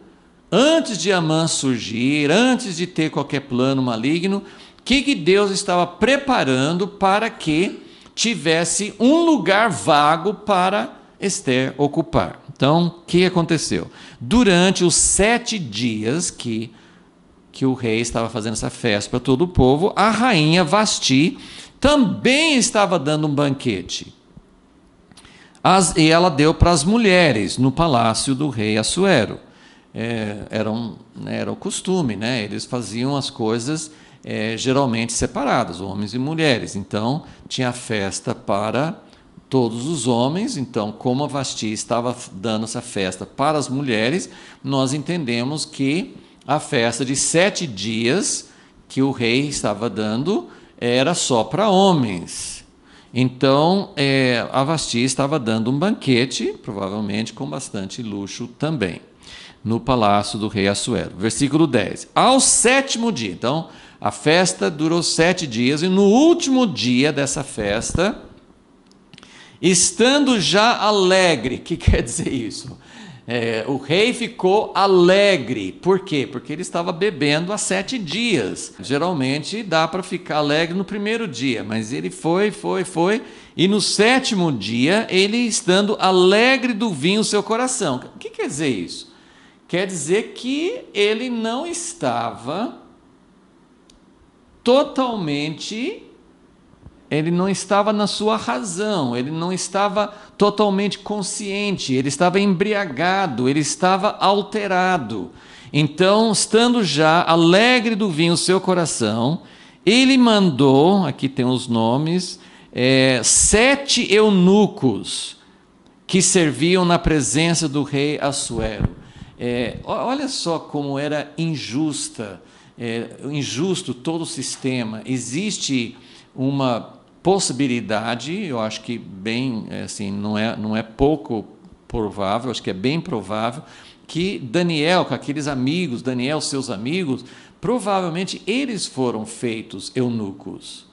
antes de Amã surgir, antes de ter qualquer plano maligno, o que, que Deus estava preparando para que tivesse um lugar vago para Esther ocupar. Então, o que aconteceu? Durante os sete dias que, que o rei estava fazendo essa festa para todo o povo, a rainha Vasti também estava dando um banquete. As, e ela deu para as mulheres no palácio do rei Assuero. É, era, um, né, era o costume, né? eles faziam as coisas é, geralmente separadas, homens e mulheres. Então, tinha festa para todos os homens. Então, como a Vasti estava dando essa festa para as mulheres, nós entendemos que a festa de sete dias que o rei estava dando era só para homens. Então, é, a Vasti estava dando um banquete, provavelmente com bastante luxo também, no palácio do rei Assuero. Versículo 10. Ao sétimo dia. Então, a festa durou sete dias, e no último dia dessa festa, estando já alegre, que quer dizer isso? É, o rei ficou alegre. Por quê? Porque ele estava bebendo há sete dias. Geralmente dá para ficar alegre no primeiro dia, mas ele foi, foi, foi. E no sétimo dia, ele estando alegre do vinho, seu coração. O que quer dizer isso? Quer dizer que ele não estava totalmente ele não estava na sua razão, ele não estava totalmente consciente, ele estava embriagado, ele estava alterado. Então, estando já alegre do vinho o seu coração, ele mandou, aqui tem os nomes, é, sete eunucos que serviam na presença do rei Assuero. É, olha só como era injusta, é, injusto todo o sistema. Existe uma possibilidade, eu acho que bem, é, assim, não é, não é pouco provável, acho que é bem provável que Daniel, com aqueles amigos, Daniel, seus amigos, provavelmente eles foram feitos eunucos.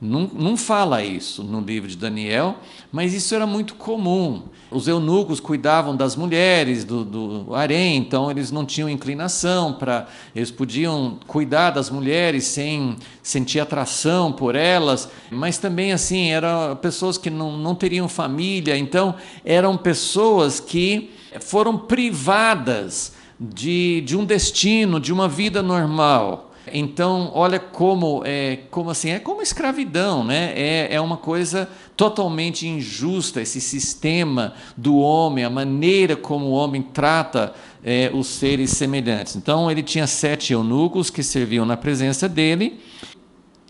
Não, não, fala isso no livro de Daniel, mas isso era muito comum. Os eunucos cuidavam das mulheres, do, do harém, então eles não tinham inclinação para. Eles podiam cuidar das mulheres sem sentir atração por elas, mas também, assim, eram pessoas que não, não teriam família, então eram pessoas que foram privadas de, de um destino, de uma vida normal. Então, olha como é como assim é como escravidão, né? É, é uma coisa totalmente injusta esse sistema do homem, a maneira como o homem trata é, os seres semelhantes. Então, ele tinha sete eunucos que serviam na presença dele.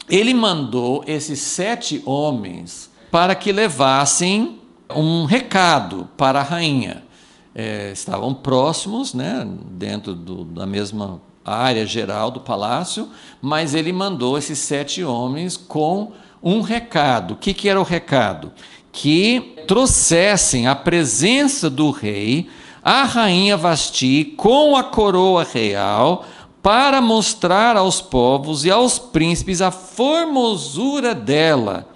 Ele mandou esses sete homens para que levassem um recado para a rainha. É, estavam próximos, né, dentro do, da mesma a área geral do palácio, mas ele mandou esses sete homens com um recado. O que, que era o recado? Que trouxessem a presença do rei, a rainha Vasti, com a coroa real, para mostrar aos povos e aos príncipes a formosura dela,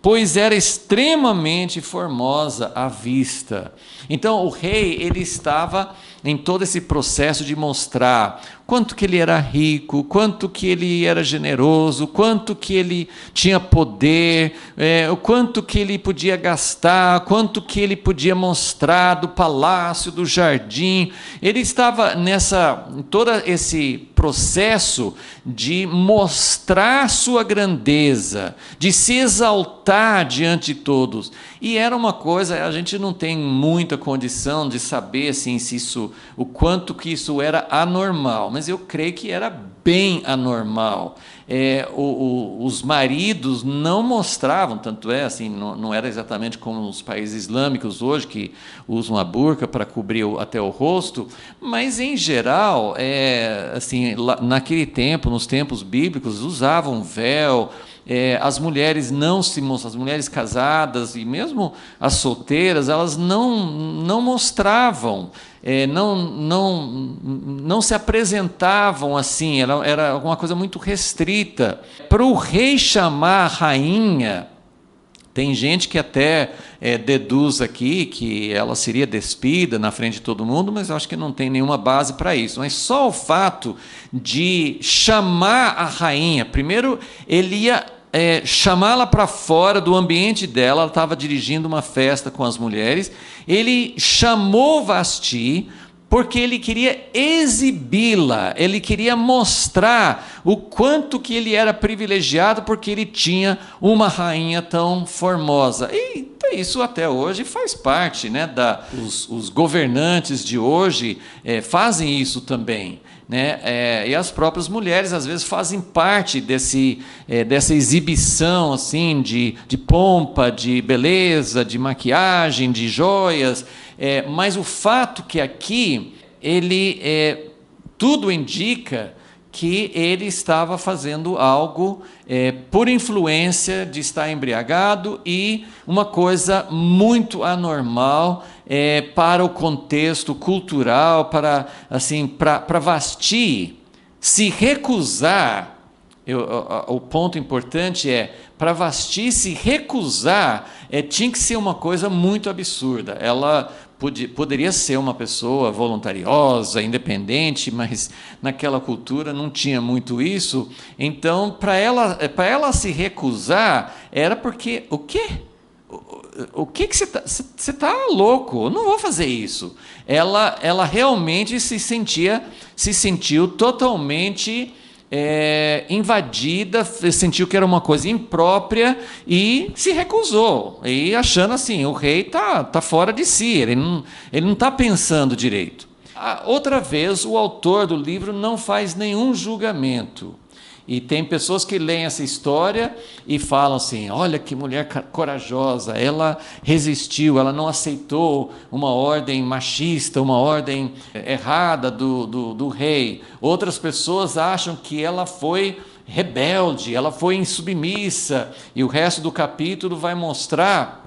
pois era extremamente formosa à vista. Então o rei ele estava em todo esse processo de mostrar quanto que ele era rico, quanto que ele era generoso, quanto que ele tinha poder, é, o quanto que ele podia gastar, quanto que ele podia mostrar do palácio, do jardim. Ele estava nessa todo esse processo de mostrar sua grandeza, de se exaltar diante de todos. E era uma coisa, a gente não tem muita condição de saber assim, se isso, o quanto que isso era anormal mas eu creio que era bem anormal. É, o, o, os maridos não mostravam, tanto é assim, não, não, era exatamente como os países islâmicos hoje, que usam a burca para cobrir o, até o rosto, mas em geral, é, assim, lá, naquele tempo, nos tempos bíblicos, usavam véu. É, as mulheres não se mostram, as mulheres casadas e mesmo as solteiras, elas não, não mostravam é, não, não, não se apresentavam assim, era, era alguma coisa muito restrita. Para o rei chamar a rainha, tem gente que até é, deduz aqui que ela seria despida na frente de todo mundo, mas eu acho que não tem nenhuma base para isso. Mas só o fato de chamar a rainha, primeiro ele ia é, chamá-la para fora do ambiente dela. Ela estava dirigindo uma festa com as mulheres. Ele chamou Vasti porque ele queria exibi-la, ele queria mostrar o quanto que ele era privilegiado porque ele tinha uma rainha tão formosa. E então, isso até hoje faz parte, né? Da, os, os governantes de hoje é, fazem isso também. Né? É, e as próprias mulheres às vezes fazem parte desse, é, dessa exibição assim de, de pompa, de beleza, de maquiagem, de joias. É, mas o fato que aqui ele é, tudo indica que ele estava fazendo algo é, por influência de estar embriagado e uma coisa muito anormal é, para o contexto cultural, para assim, para Vasti se recusar. Eu, o, o ponto importante é para Vasti se recusar é, tinha que ser uma coisa muito absurda. Ela podia, poderia ser uma pessoa voluntariosa, independente, mas naquela cultura não tinha muito isso. Então, para ela, para ela se recusar era porque o quê? o que que você tá, você tá louco? Eu não vou fazer isso. Ela, ela realmente se sentia, se sentiu totalmente é, invadida, sentiu que era uma coisa imprópria e se recusou. E achando assim, o rei tá, tá fora de si, ele não, ele não tá pensando direito. outra vez, o autor do livro não faz nenhum julgamento. E tem pessoas que leem essa história e falam assim: olha que mulher corajosa, ela resistiu, ela não aceitou uma ordem machista, uma ordem eh, errada do, do, do rei. Outras pessoas acham que ela foi rebelde, ela foi insubmissa. E o resto do capítulo vai mostrar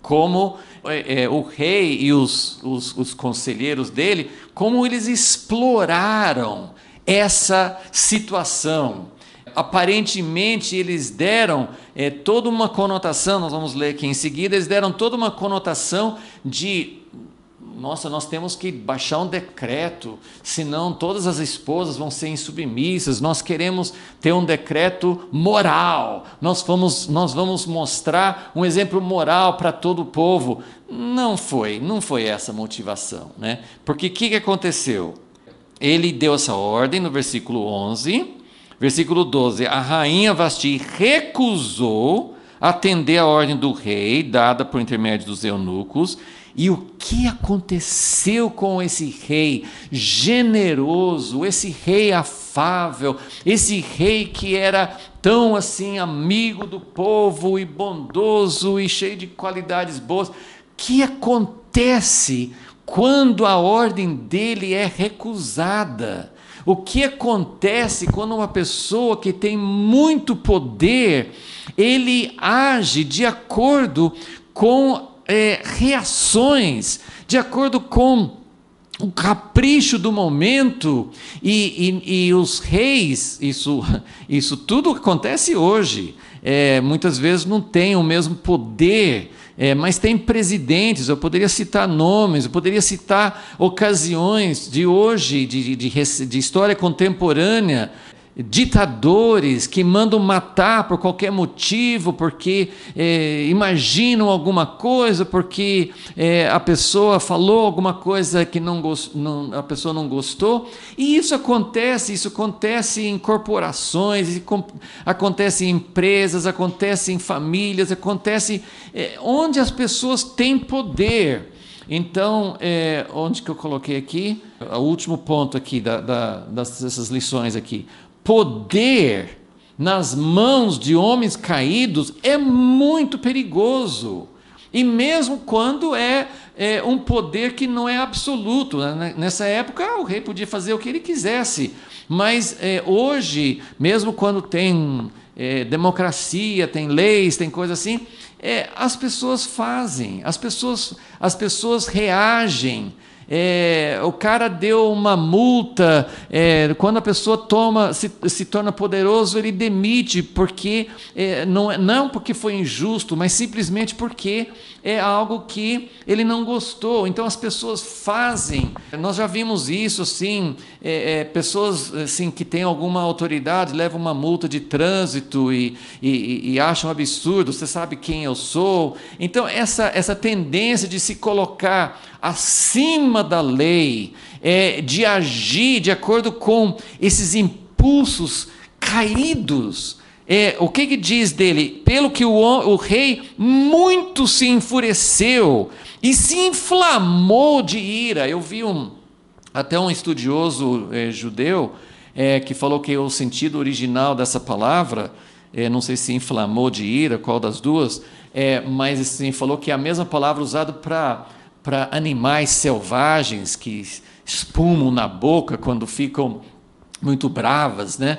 como é, o rei e os, os, os conselheiros dele, como eles exploraram essa situação. Aparentemente, eles deram é, toda uma conotação, nós vamos ler aqui em seguida, eles deram toda uma conotação de nossa, nós temos que baixar um decreto, senão todas as esposas vão ser insubmissas. Nós queremos ter um decreto moral. Nós vamos, nós vamos mostrar um exemplo moral para todo o povo. Não foi, não foi essa a motivação, né? Porque o que, que aconteceu? Ele deu essa ordem no versículo 11. Versículo 12: A rainha Vasti recusou atender a ordem do rei, dada por intermédio dos eunucos. E o que aconteceu com esse rei generoso, esse rei afável, esse rei que era tão assim amigo do povo e bondoso e cheio de qualidades boas? O que acontece quando a ordem dele é recusada, o que acontece quando uma pessoa que tem muito poder, ele age de acordo com é, reações, de acordo com o capricho do momento e, e, e, os reis, isso, isso tudo acontece hoje. É, muitas vezes não tem o mesmo poder é, mas tem presidentes, eu poderia citar nomes, eu poderia citar ocasiões de hoje, de, de, de, de história contemporânea, ditadores que mandam matar por qualquer motivo, porque é, imaginam alguma coisa, porque é, a pessoa falou alguma coisa que não, não, a pessoa não gostou. E isso acontece, isso acontece em corporações, acontece em empresas, acontece em famílias, acontece é, onde as pessoas têm poder. Então, onde que eu coloquei aqui? O último ponto aqui da, da, dessas lições aqui poder nas mãos de homens caídos é muito perigoso. E mesmo quando é, é, um poder que não é absoluto. Né, né, nessa época, o rei podia fazer o que ele quisesse. Mas é, hoje, mesmo quando tem é, democracia, tem leis, tem coisa assim, é, as pessoas fazem, as pessoas, as pessoas reagem é, o cara deu uma multa, é, quando a pessoa toma, se, se torna poderoso, ele demite, porque é, não, é, não porque foi injusto, mas simplesmente porque é algo que ele não gostou. Então as pessoas fazem. Nós já vimos isso, sim. É, é, pessoas assim, que têm alguma autoridade levam uma multa de trânsito e, e, e acham absurdo. Você sabe quem eu sou? Então essa, essa tendência de se colocar acima da lei, é, de agir de acordo com esses impulsos caídos é, o que, que diz dele? Pelo que o, o rei muito se enfureceu e se inflamou de ira. Eu vi um, até um estudioso é, judeu é, que falou que o sentido original dessa palavra, é, não sei se inflamou de ira, qual das duas, é, mas assim, falou que é a mesma palavra usada para animais selvagens que espumam na boca quando ficam muito bravas, né?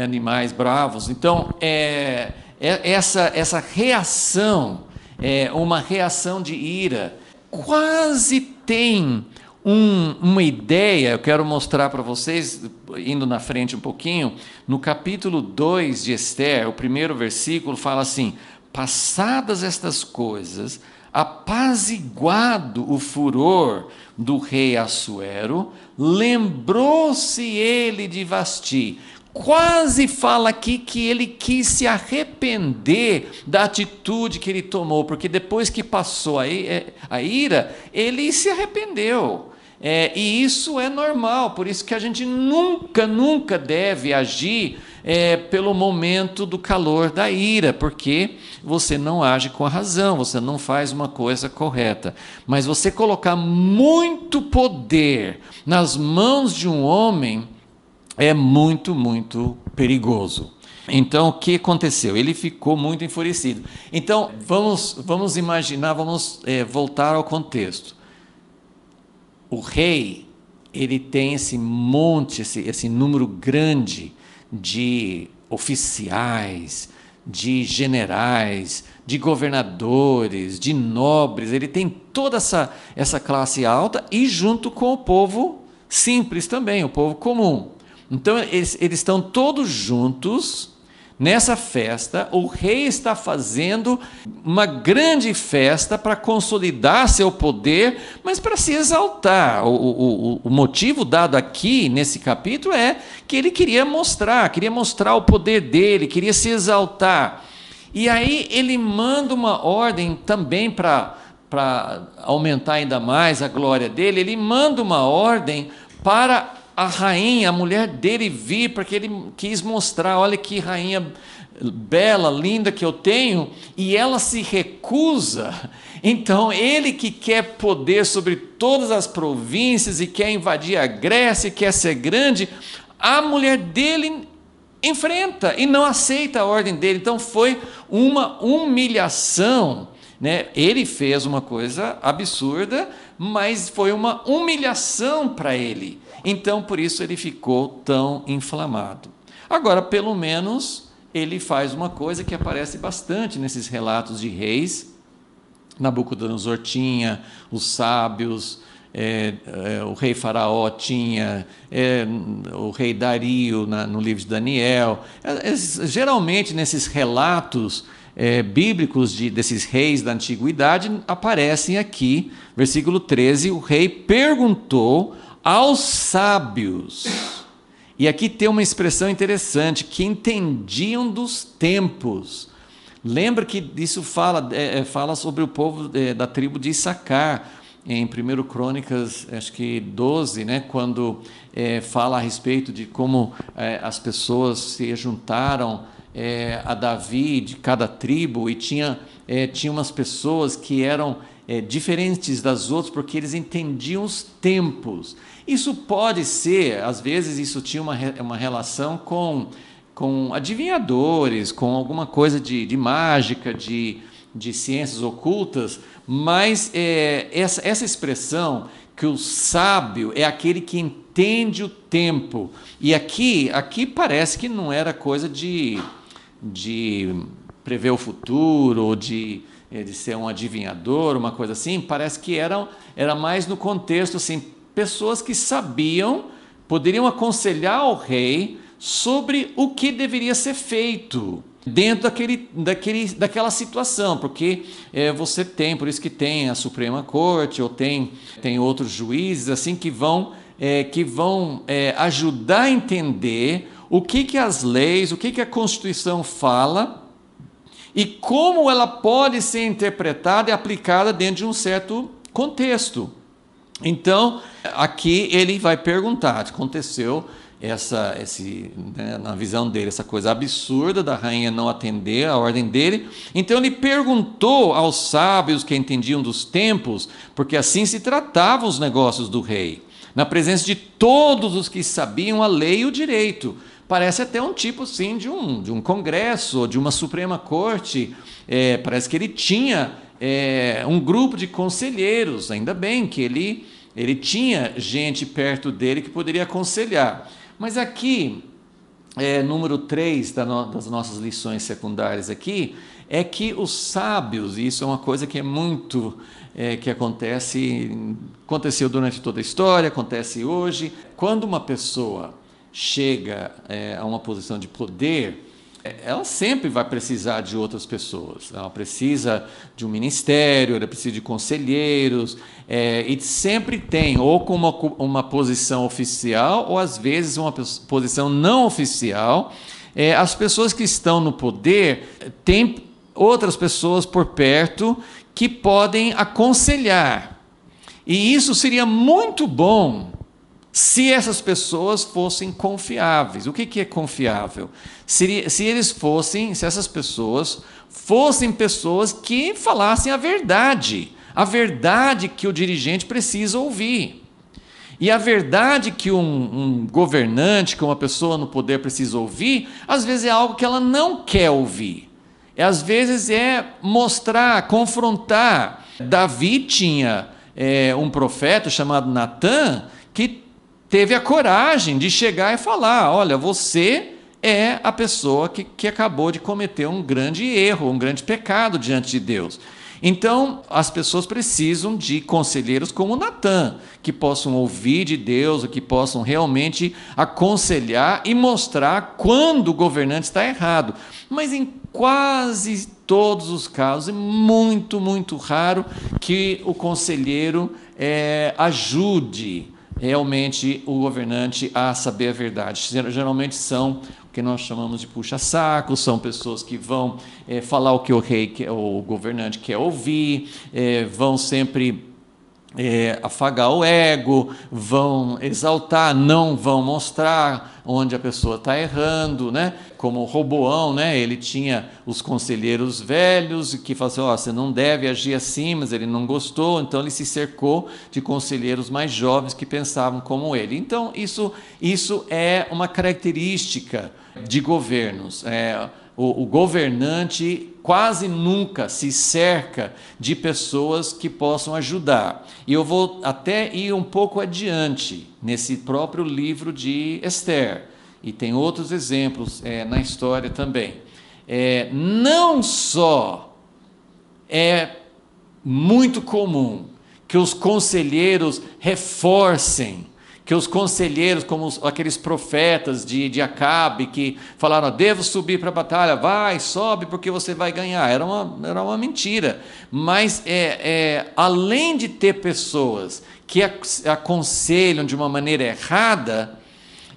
animais bravos. Então, é, é essa, essa reação, é uma reação de ira, quase tem um, uma ideia, eu quero mostrar para vocês, indo na frente um pouquinho, no capítulo 2 de Esther, o primeiro versículo fala assim: Passadas estas coisas, apaziguado o furor do rei Assuero, lembrou-se ele de Vasti quase fala aqui que ele quis se arrepender da atitude que ele tomou, porque depois que passou é, a ira, ele se arrependeu. É, e isso é normal, por isso que a gente nunca, nunca deve agir é, pelo momento do calor da ira, porque você não age com a razão, você não faz uma coisa correta. Mas você colocar muito poder nas mãos de um homem é muito, muito perigoso. Então, o que aconteceu? Ele ficou muito enfurecido. Então, vamos, vamos imaginar, vamos é, voltar ao contexto. O rei, ele tem esse monte, esse, esse número grande de oficiais, de generais, de governadores, de nobres. Ele tem toda essa, essa classe alta e junto com o povo simples também, o povo comum. Então, eles, eles estão todos juntos nessa festa. O rei está fazendo uma grande festa para consolidar seu poder, mas para se exaltar. O, o, o, motivo dado aqui nesse capítulo é que ele queria mostrar, queria mostrar o poder dele, queria se exaltar. E aí ele manda uma ordem também para. Para aumentar ainda mais a glória dele, ele manda uma ordem para a rainha, a mulher dele vir, porque ele quis mostrar: olha que rainha bela, linda que eu tenho, e ela se recusa. Então, ele que quer poder sobre todas as províncias e quer invadir a Grécia, e quer ser grande, a mulher dele enfrenta e não aceita a ordem dele. Então, foi uma humilhação. Né? Ele fez uma coisa absurda mas foi uma humilhação para ele. Então, por isso, ele ficou tão inflamado. Agora, pelo menos, ele faz uma coisa que aparece bastante nesses relatos de reis. Nabucodonosor tinha, os sábios, é, é, o rei Faraó tinha, é, o rei Dario na, no livro de Daniel. É, é, geralmente, nesses relatos é, bíblicos de, desses reis da antiguidade aparecem aqui. Versículo 13: o rei perguntou aos sábios. E aqui tem uma expressão interessante, que entendiam dos tempos. Lembra que isso fala, é, fala sobre o povo é, da tribo de Issacar, em 1 Crônicas, acho que 12, né, quando é, fala a respeito de como as pessoas se juntaram é, a Davi de cada tribo e tinha, é, tinha umas pessoas que eram é, diferentes das outras porque eles entendiam os tempos. Isso pode ser, às vezes, isso tinha uma, uma relação com, com adivinhadores, com alguma coisa de, de mágica, de, de ciências ocultas, mas é, essa, essa expressão que o sábio é aquele que entende o tempo. E aqui, aqui parece que não era coisa de de prever o futuro, de, eh, de ser um adivinhador, uma coisa assim, parece que era, era mais no contexto assim, pessoas que sabiam, poderiam aconselhar o rei sobre o que deveria ser feito dentro daquele, daquele, daquela situação, porque é, você tem, por isso que tem a Suprema Corte ou tem, tem outros juízes assim que vão, é, que vão é, ajudar a entender o que, que as leis, o que, que a Constituição fala e como ela pode ser interpretada e aplicada dentro de um certo contexto. Então, aqui ele vai perguntar: aconteceu essa, esse, né, na visão dele, essa coisa absurda da rainha não atender à ordem dele. Então ele perguntou aos sábios que entendiam dos tempos, porque assim se tratavam os negócios do rei, na presença de todos os que sabiam a lei e o direito. Parece até um tipo, sim, de um, de um congresso, de uma Suprema Corte. É, parece que ele tinha é, um grupo de conselheiros, ainda bem que ele, ele tinha gente perto dele que poderia aconselhar. Mas aqui, é, número 3 da no, das nossas lições secundárias aqui, é que os sábios, e isso é uma coisa que é muito é, que acontece, aconteceu durante toda a história, acontece hoje, quando uma pessoa chega é, a uma posição de poder, é, ela sempre vai precisar de outras pessoas. Ela precisa de um ministério, ela precisa de conselheiros, é, e sempre tem, ou com uma, uma posição oficial, ou às vezes uma posição não oficial. É, as pessoas que estão no poder é, têm outras pessoas por perto que podem aconselhar. E isso seria muito bom se essas pessoas fossem confiáveis. O que é confiável? Se, se eles fossem, se essas pessoas fossem pessoas que falassem a verdade, a verdade que o dirigente precisa ouvir. E a verdade que um, um governante, que uma pessoa no poder precisa ouvir, às vezes é algo que ela não quer ouvir. E, é, às vezes é mostrar, confrontar. Davi tinha é, um profeta chamado Natan que teve a coragem de chegar e falar: olha, você é a pessoa que, que acabou de cometer um grande erro, um grande pecado diante de Deus. Então, as pessoas precisam de conselheiros como Natan, que possam ouvir de Deus, que possam realmente aconselhar e mostrar quando o governante está errado. Mas em quase todos os casos, é muito, muito raro que o conselheiro é, ajude realmente o governante a saber a verdade. Geralmente são o que nós chamamos de puxa-saco, são pessoas que vão é, falar o que o rei, que o governante quer ouvir, é, vão sempre é, afagar o ego, vão exaltar, não vão mostrar onde a pessoa está errando, né? Como o Roboão, né? Ele tinha os conselheiros velhos que falavam, oh, você não deve agir assim, mas ele não gostou, então ele se cercou de conselheiros mais jovens que pensavam como ele. Então isso, isso é uma característica de governos. É, o, o governante quase nunca se cerca de pessoas que possam ajudar. E eu vou até ir um pouco adiante nesse próprio livro de Esther. E tem outros exemplos é, na história também. É, não só é muito comum que os conselheiros reforcem que os conselheiros, como os, aqueles profetas de, de Acabe, que falaram: devo subir para a batalha, vai, sobe, porque você vai ganhar. Era uma, era uma mentira. Mas, é, é além de ter pessoas que aconselham de uma maneira errada,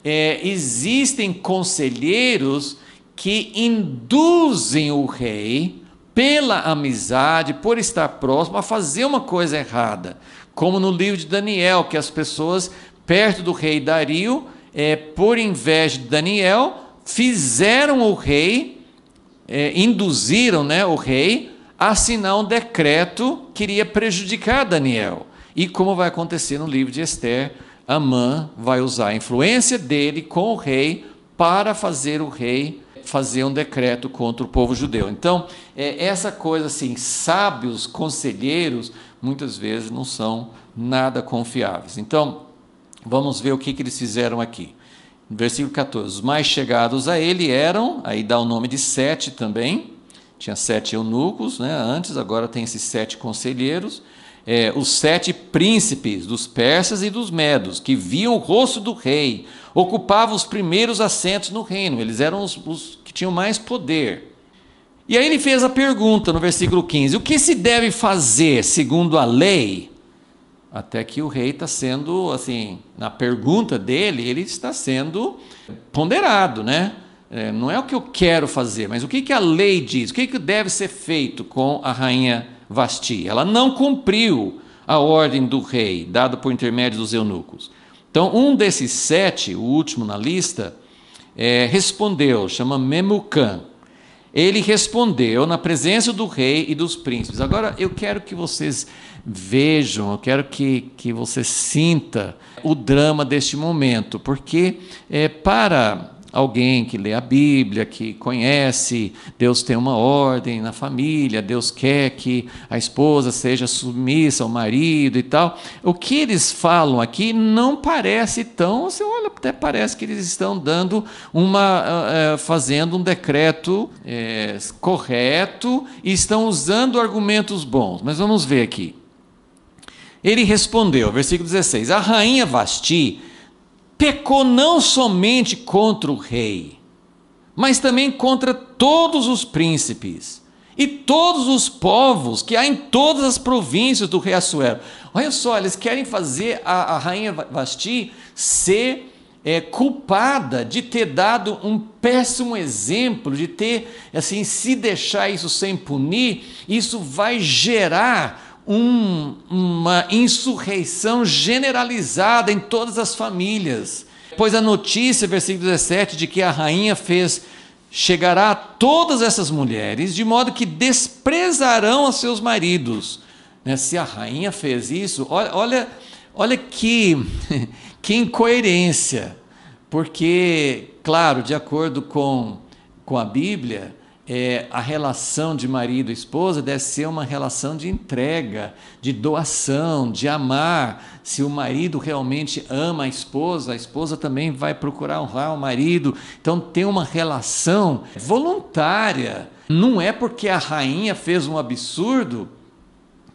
é, existem conselheiros que induzem o rei, pela amizade, por estar próximo, a fazer uma coisa errada. Como no livro de Daniel, que as pessoas perto do rei Dario, é, por inveja de Daniel, fizeram o rei, é, induziram né, o rei a assinar um decreto que iria prejudicar Daniel. E como vai acontecer no livro de Esther, Amã vai usar a influência dele com o rei para fazer o rei fazer um decreto contra o povo judeu. Então, é, essa coisa assim, sábios, conselheiros, muitas vezes não são nada confiáveis. Então, Vamos ver o que, que eles fizeram aqui. Versículo 14: Os mais chegados a ele eram, aí dá o nome de sete também, tinha sete eunucos né, antes, agora tem esses sete conselheiros. É, os sete príncipes dos persas e dos medos, que viam o rosto do rei, ocupavam os primeiros assentos no reino, eles eram os, os que tinham mais poder. E aí ele fez a pergunta no versículo 15: o que se deve fazer segundo a lei até que o rei está sendo, assim, na pergunta dele, ele está sendo ponderado, né? É, não é o que eu quero fazer, mas o que, que a lei diz, o que, que deve ser feito com a rainha Vasti. Ela não cumpriu a ordem do rei, dada por intermédio dos eunucos. Então, um desses sete, o último na lista, é, respondeu, chama Memucan. Ele respondeu na presença do rei e dos príncipes. Agora eu quero que vocês vejam, eu quero que, que você sinta o drama deste momento, porque é, para alguém que lê a Bíblia, que conhece, Deus tem uma ordem na família, Deus quer que a esposa seja submissa ao marido e tal. O que eles falam aqui não parece tão, você assim, olha, até parece que eles estão dando uma, ah, eh, fazendo um decreto é, correto e estão usando argumentos bons. Mas vamos ver aqui. Ele respondeu, versículo 16: A rainha Vasti pecou não somente contra o rei, mas também contra todos os príncipes e todos os povos que há em todas as províncias do rei Assuero. Olha só, eles querem fazer a, a rainha Vasti ser é, culpada de ter dado um péssimo exemplo, de ter assim se deixar isso sem punir, isso vai gerar um, uma insurreição generalizada em todas as famílias. Pois a notícia, versículo 17, de que a rainha fez chegará a todas essas mulheres, de modo que desprezarão a seus maridos. Né? Se a rainha fez isso, olha, olha, olha que, que incoerência. Porque, claro, de acordo com, com a Bíblia, é, a relação de marido e esposa deve ser uma relação de entrega, de doação, de amar. Se o marido realmente ama a esposa, a esposa também vai procurar honrar o marido. Então tem uma relação voluntária. Não é porque a rainha fez um absurdo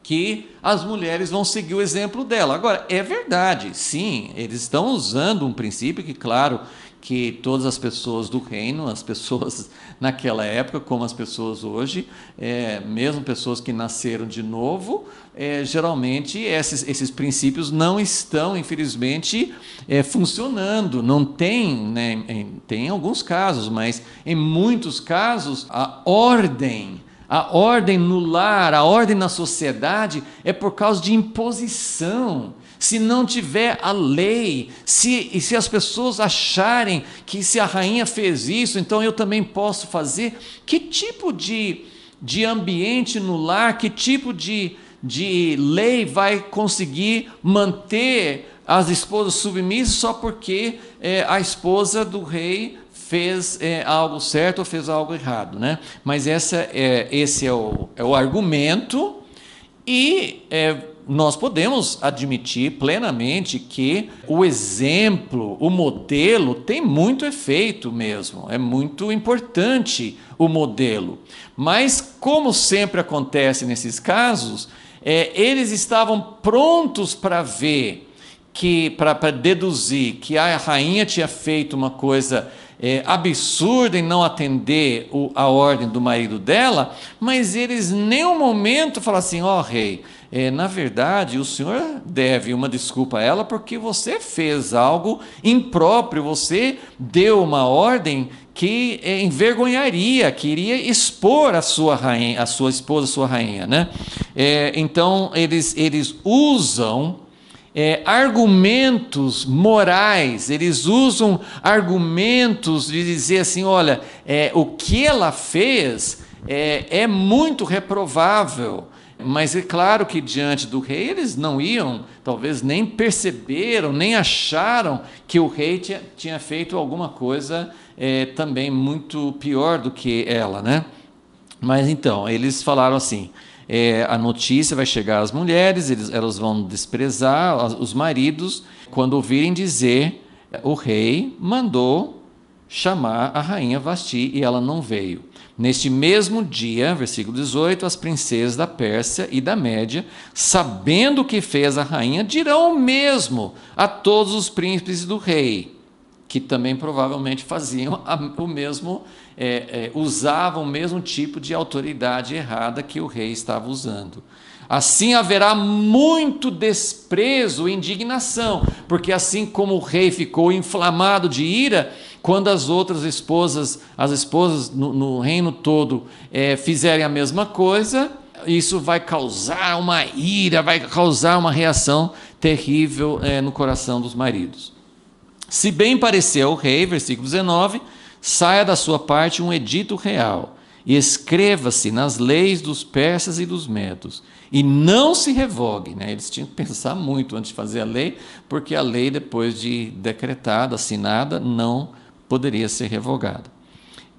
que as mulheres vão seguir o exemplo dela. Agora, é verdade, sim, eles estão usando um princípio que, claro, que todas as pessoas do reino, as pessoas naquela época, como as pessoas hoje, é, mesmo pessoas que nasceram de novo, é, geralmente esses, esses princípios não estão, infelizmente, é, funcionando. Não tem, né, em, tem alguns casos, mas em muitos casos, a ordem. A ordem no lar, a ordem na sociedade é por causa de imposição se não tiver a lei, se, e se as pessoas acharem que se a rainha fez isso, então eu também posso fazer, que tipo de, de ambiente no lar, que tipo de, de lei vai conseguir manter as esposas submissas só porque é, a esposa do rei fez é, algo certo ou fez algo errado, né? Mas essa é, esse é o, é o argumento e é, nós podemos admitir plenamente que o exemplo, o modelo tem muito efeito mesmo, é muito importante o modelo. Mas, como sempre acontece nesses casos, é, eles estavam prontos para ver que, para deduzir que a rainha tinha feito uma coisa é, absurda em não atender o, a ordem do marido dela, mas eles, em nenhum momento, falam assim: ó oh, rei é, na verdade, o senhor deve uma desculpa a ela porque você fez algo impróprio, você deu uma ordem que é, envergonharia, queria expor a sua rainha, a sua esposa, a sua rainha, né? É, então eles eles usam é, argumentos morais, eles usam argumentos de dizer assim, olha, é, o que ela fez é, é muito reprovável. Mas é claro que diante do rei eles não iam, talvez nem perceberam, nem acharam que o rei tinha, tinha feito alguma coisa é, também muito pior do que ela, né? Mas então, eles falaram assim: é, a notícia vai chegar às mulheres, eles, elas vão desprezar os maridos. Quando ouvirem dizer, o rei mandou chamar a rainha Vasti e ela não veio. Neste mesmo dia, versículo 18, as princesas da Pérsia e da Média, sabendo o que fez a rainha, dirão o mesmo a todos os príncipes do rei, que também provavelmente faziam o mesmo, é, é, usavam o mesmo tipo de autoridade errada que o rei estava usando. Assim haverá muito desprezo e indignação, porque assim como o rei ficou inflamado de ira, quando as outras esposas, as esposas no, no reino todo, é, fizerem a mesma coisa, isso vai causar uma ira, vai causar uma reação terrível é, no coração dos maridos. Se bem parecer ao rei, versículo 19, saia da sua parte um edito real e escreva-se nas leis dos persas e dos medos, e não se revogue. Né? Eles tinham que pensar muito antes de fazer a lei, porque a lei, depois de decretada, assinada, não poderia ser revogada.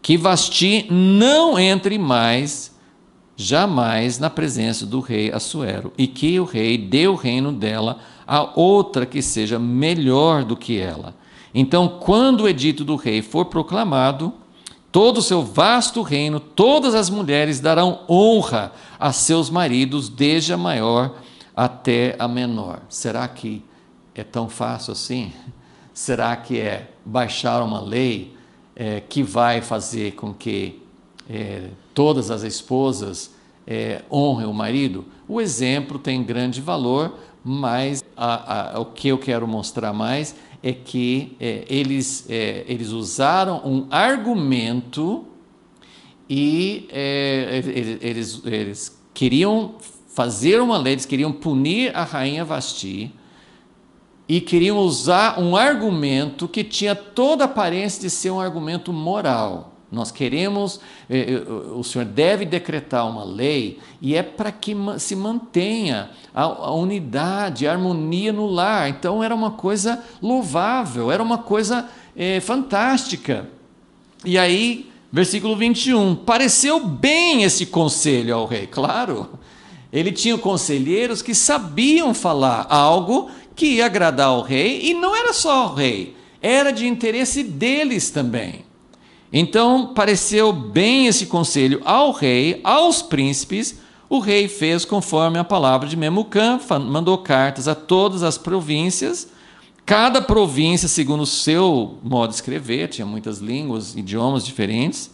Que Vasti não entre mais jamais na presença do rei Assuero, e que o rei dê o reino dela a outra que seja melhor do que ela. Então, quando o edito do rei for proclamado, todo o seu vasto reino, todas as mulheres darão honra a seus maridos, desde a maior até a menor. Será que é tão fácil assim? Será que é baixar uma lei é, que vai fazer com que é, todas as esposas é, honrem o marido? O exemplo tem grande valor, mas a, a, o que eu quero mostrar mais é que é, eles, é, eles usaram um argumento e é, eles, eles queriam fazer uma lei, eles queriam punir a rainha Vasti e queriam usar um argumento que tinha toda a aparência de ser um argumento moral. Nós queremos, eh, eh, o senhor deve decretar uma lei e é para que se mantenha a, unidade, a harmonia no lar. Então era uma coisa louvável, era uma coisa é, fantástica. E aí, versículo 21, pareceu bem esse conselho ao rei, claro. Ele tinha conselheiros que sabiam falar algo que ia agradar ao rei, e não era só ao rei, era de interesse deles também. Então, pareceu bem esse conselho ao rei, aos príncipes. O rei fez conforme a palavra de Memucan, mandou cartas a todas as províncias, cada província segundo o seu modo de escrever, tinha muitas línguas, idiomas diferentes.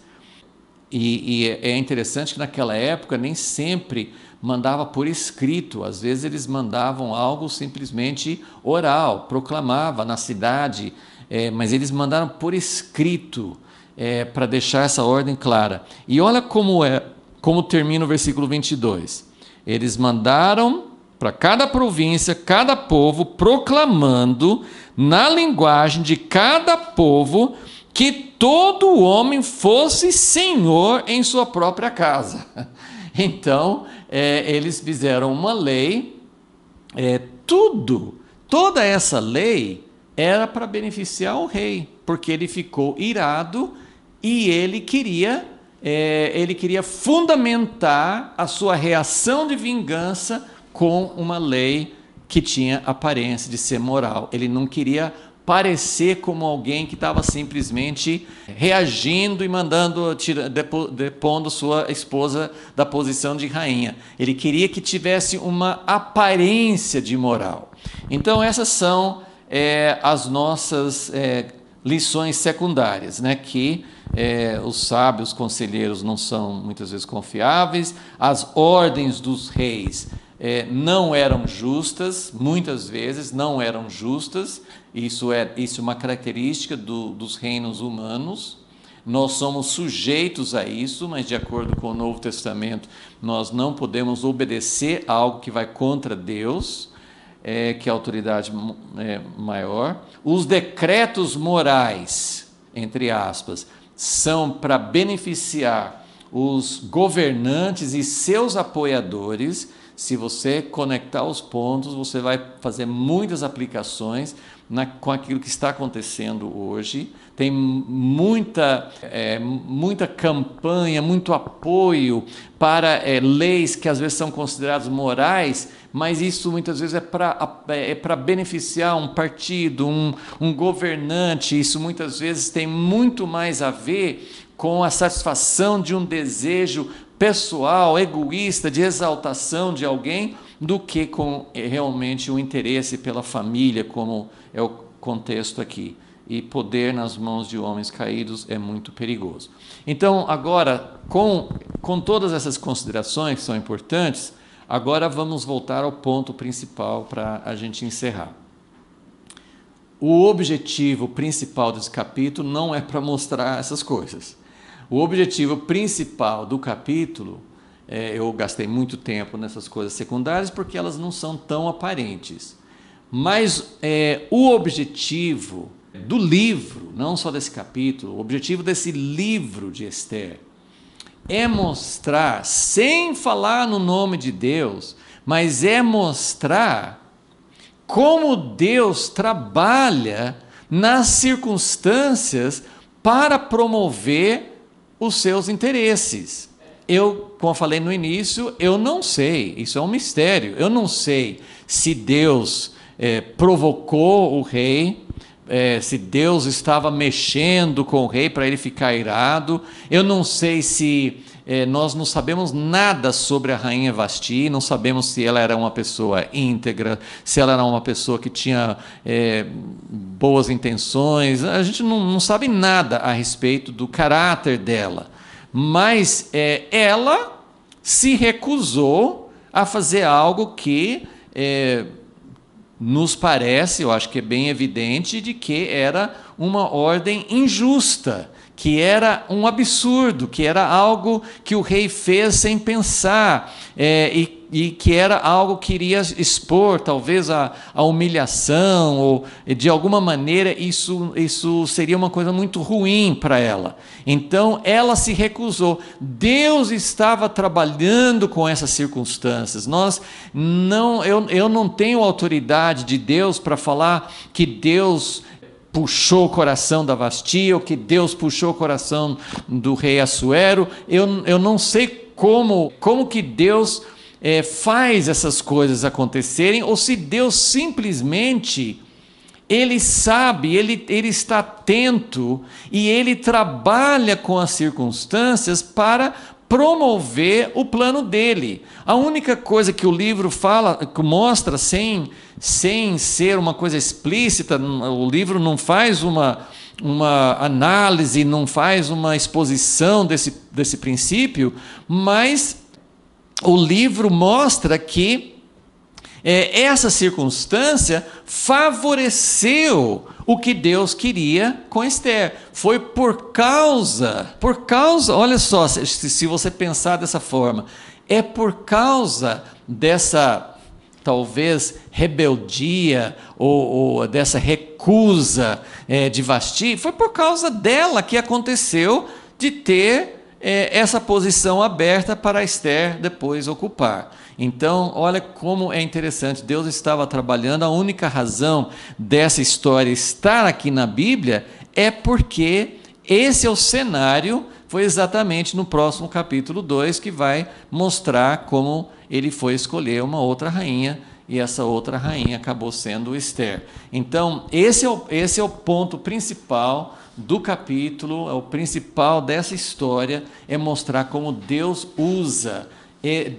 E, e, é, é interessante que naquela época nem sempre mandava por escrito, às vezes eles mandavam algo simplesmente oral, proclamava na cidade, é, mas eles mandaram por escrito é, para deixar essa ordem clara. E olha como é, como termina o versículo 22. Eles mandaram para cada província, cada povo, proclamando na linguagem de cada povo que todo homem fosse senhor em sua própria casa. Então, é, eles fizeram uma lei, é, tudo, toda essa lei era para beneficiar o rei, porque ele ficou irado e ele queria, é, ele queria fundamentar a sua reação de vingança com uma lei que tinha aparência de ser moral. Ele não queria parecer como alguém que estava simplesmente reagindo e mandando, depondo sua esposa da posição de rainha. Ele queria que tivesse uma aparência de moral. Então, essas são é, as nossas é, lições secundárias, né? que é, os sábios conselheiros não são muitas vezes confiáveis, as ordens dos reis. É, não eram justas, muitas vezes não eram justas, isso é, isso é uma característica do, dos reinos humanos. Nós somos sujeitos a isso, mas de acordo com o Novo Testamento, nós não podemos obedecer a algo que vai contra Deus, é, que é a autoridade é, maior. Os decretos morais, entre aspas, são para beneficiar os governantes e seus apoiadores se você conectar os pontos, você vai fazer muitas aplicações na, com aquilo que está acontecendo hoje. Tem muita, é, muita campanha, muito apoio para é, leis que às vezes são consideradas morais, mas isso muitas vezes é para é, é beneficiar um partido, um, um governante. Isso muitas vezes tem muito mais a ver com a satisfação de um desejo pessoal, egoísta, de exaltação de alguém, do que com eh, realmente o um interesse pela família, como é o contexto aqui. E poder nas mãos de homens caídos é muito perigoso. Então, agora, com, com todas essas considerações que são importantes, agora vamos voltar ao ponto principal para a gente encerrar. O objetivo principal desse capítulo não é para mostrar essas coisas. O objetivo principal do capítulo, é, eu gastei muito tempo nessas coisas secundárias porque elas não são tão aparentes. Mas é, o objetivo do livro, não só desse capítulo, o objetivo desse livro de Esther é mostrar, sem falar no nome de Deus, mas é mostrar como Deus trabalha nas circunstâncias para promover os seus interesses. Eu, como eu falei no início, eu não sei, isso é um mistério. Eu não sei se Deus é, provocou o rei, é, se Deus estava mexendo com o rei para ele ficar irado. Eu não sei se é, nós não sabemos nada sobre a rainha Vasti, não sabemos se ela era uma pessoa íntegra, se ela era uma pessoa que tinha é, boas intenções, a gente não, não, sabe nada a respeito do caráter dela. Mas é, ela se recusou a fazer algo que nos parece, eu acho que é bem evidente, de que era uma ordem injusta que era um absurdo, que era algo que o rei fez sem pensar é, e, e, que era algo que iria expor, talvez, a, a, humilhação, ou de alguma maneira isso, isso seria uma coisa muito ruim para ela. Então ela se recusou. Deus estava trabalhando com essas circunstâncias. Nós não, eu, eu não tenho autoridade de Deus para falar que Deus puxou o coração da Vastia, ou que Deus puxou o coração do rei Assuero. Eu, eu não sei como, como que Deus é, faz essas coisas acontecerem, ou se Deus simplesmente ele sabe, ele, ele está atento e ele trabalha com as circunstâncias para promover o plano dele. A única coisa que o livro fala, que mostra sem sem ser uma coisa explícita, o livro não faz uma uma análise, não faz uma exposição desse desse princípio, mas o livro mostra que é, essa circunstância favoreceu o que Deus queria com Esther. Foi por causa, por causa, olha só, se, se você pensar dessa forma, é por causa dessa talvez rebeldia ou, ou dessa recusa é, de Vasti, foi por causa dela que aconteceu de ter é, essa posição aberta para Esther depois ocupar. Então, olha como é interessante. Deus estava trabalhando. A única razão dessa história estar aqui na Bíblia é porque esse é o cenário. Foi exatamente no próximo capítulo 2 que vai mostrar como ele foi escolher uma outra rainha e essa outra rainha acabou sendo Esther. Então, esse é o, esse é o ponto principal do capítulo, é o principal dessa história, é mostrar como Deus usa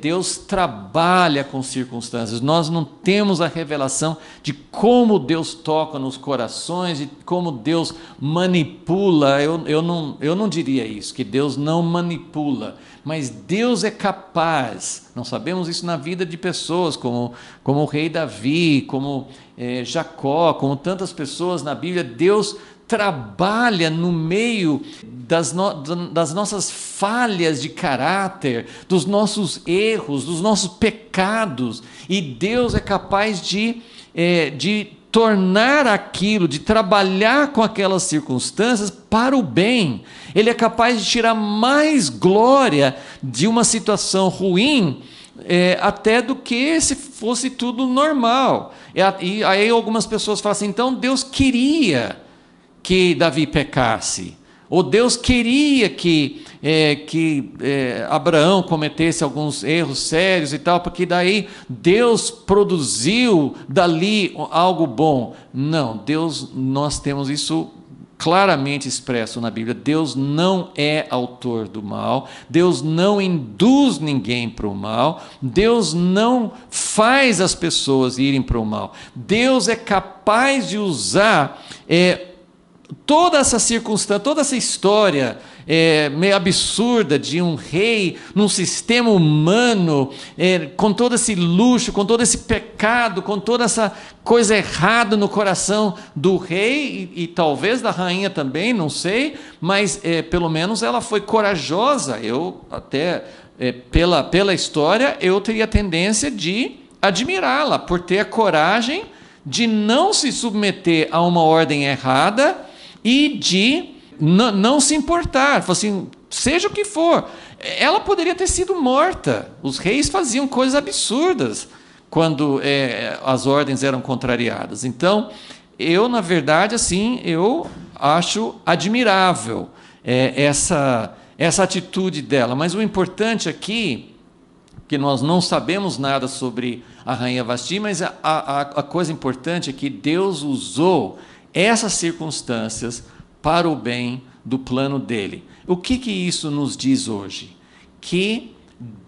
Deus trabalha com circunstâncias. Nós não temos a revelação de como Deus toca nos corações, de como Deus manipula. Eu, eu, não, eu não diria isso, que Deus não manipula, mas Deus é capaz. Não sabemos isso na vida de pessoas, como, como o rei Davi, como é, Jacó, como tantas pessoas na Bíblia. Deus trabalha no meio das, no, das nossas falhas de caráter, dos nossos erros, dos nossos pecados, e Deus é capaz de, é, de tornar aquilo, de trabalhar com aquelas circunstâncias para o bem. Ele é capaz de tirar mais glória de uma situação ruim. É, até do que se fosse tudo normal. E, e aí algumas pessoas falam assim: então Deus queria que Davi pecasse, ou Deus queria que, é, que é, Abraão cometesse alguns erros sérios e tal, porque daí Deus produziu dali algo bom. Não, Deus, nós temos isso claramente expresso na Bíblia. Deus não é autor do mal, Deus não induz ninguém para o mal, Deus não faz as pessoas irem para o mal. Deus é capaz de usar é, toda essa circunstância, toda essa história é, meio absurda de um rei num sistema humano, é, com todo esse luxo, com todo esse pecado, com toda essa coisa errada no coração do rei e, e talvez da rainha também, não sei, mas é, pelo menos ela foi corajosa. Eu até é, pela, pela história eu teria tendência de admirá-la por ter a coragem de não se submeter a uma ordem errada e de não se importar, assim, seja o que for. Ela poderia ter sido morta. Os reis faziam coisas absurdas quando é, as ordens eram contrariadas. Então, eu, na verdade, assim, eu acho admirável é, essa, essa atitude dela. Mas o importante aqui, que nós não sabemos nada sobre a rainha Vasti, mas a, a, a coisa importante é que Deus usou essas circunstâncias para o bem do plano dele. O que, que isso nos diz hoje? Que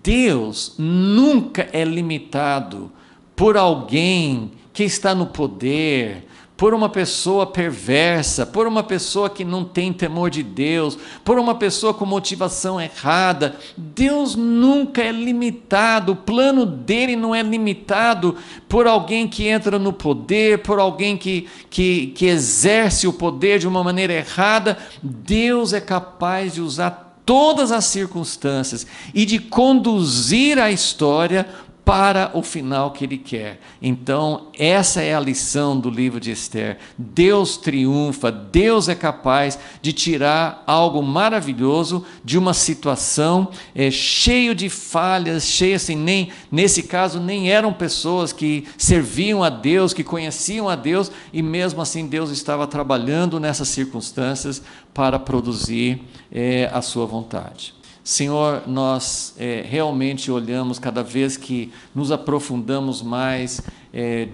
Deus nunca é limitado por alguém que está no poder, por uma pessoa perversa, por uma pessoa que não tem temor de Deus, por uma pessoa com motivação errada. Deus nunca é limitado, o plano dele não é limitado por alguém que entra no poder, por alguém que, que, que exerce o poder de uma maneira errada. Deus é capaz de usar todas as circunstâncias e de conduzir a história para o final que ele quer. Então, essa é a lição do livro de Esther. Deus triunfa, Deus é capaz de tirar algo maravilhoso de uma situação é, cheio de falhas, cheia assim, nem nesse caso nem eram pessoas que serviam a Deus, que conheciam a Deus, e mesmo assim Deus estava trabalhando nessas circunstâncias para produzir é, a sua vontade. Senhor, nós é, realmente olhamos cada vez que nos aprofundamos mais é,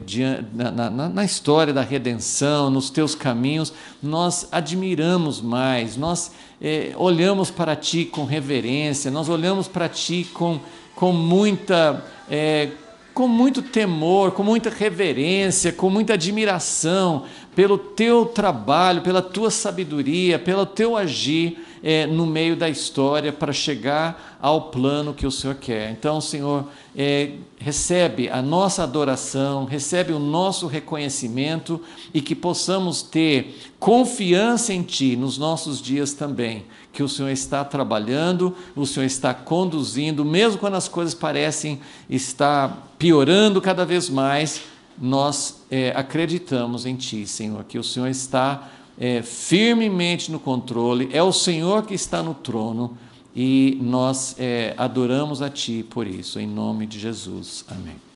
na, na, na, história da redenção, nos teus caminhos, nós admiramos mais, nós é, olhamos para ti com reverência, nós olhamos para ti com, com muita. É, com muito temor, com muita reverência, com muita admiração pelo teu trabalho, pela tua sabedoria, pelo teu agir é, no meio da história para chegar ao plano que o Senhor quer. Então, Senhor, é, recebe a nossa adoração, recebe o nosso reconhecimento e que possamos ter confiança em Ti nos nossos dias também, que o Senhor está trabalhando, o Senhor está conduzindo, mesmo quando as coisas parecem estar piorando cada vez mais, nós é, acreditamos em Ti, Senhor, que o Senhor está é, firmemente no controle, é o Senhor que está no trono e nós é, adoramos a Ti por isso, em nome de Jesus. Amém.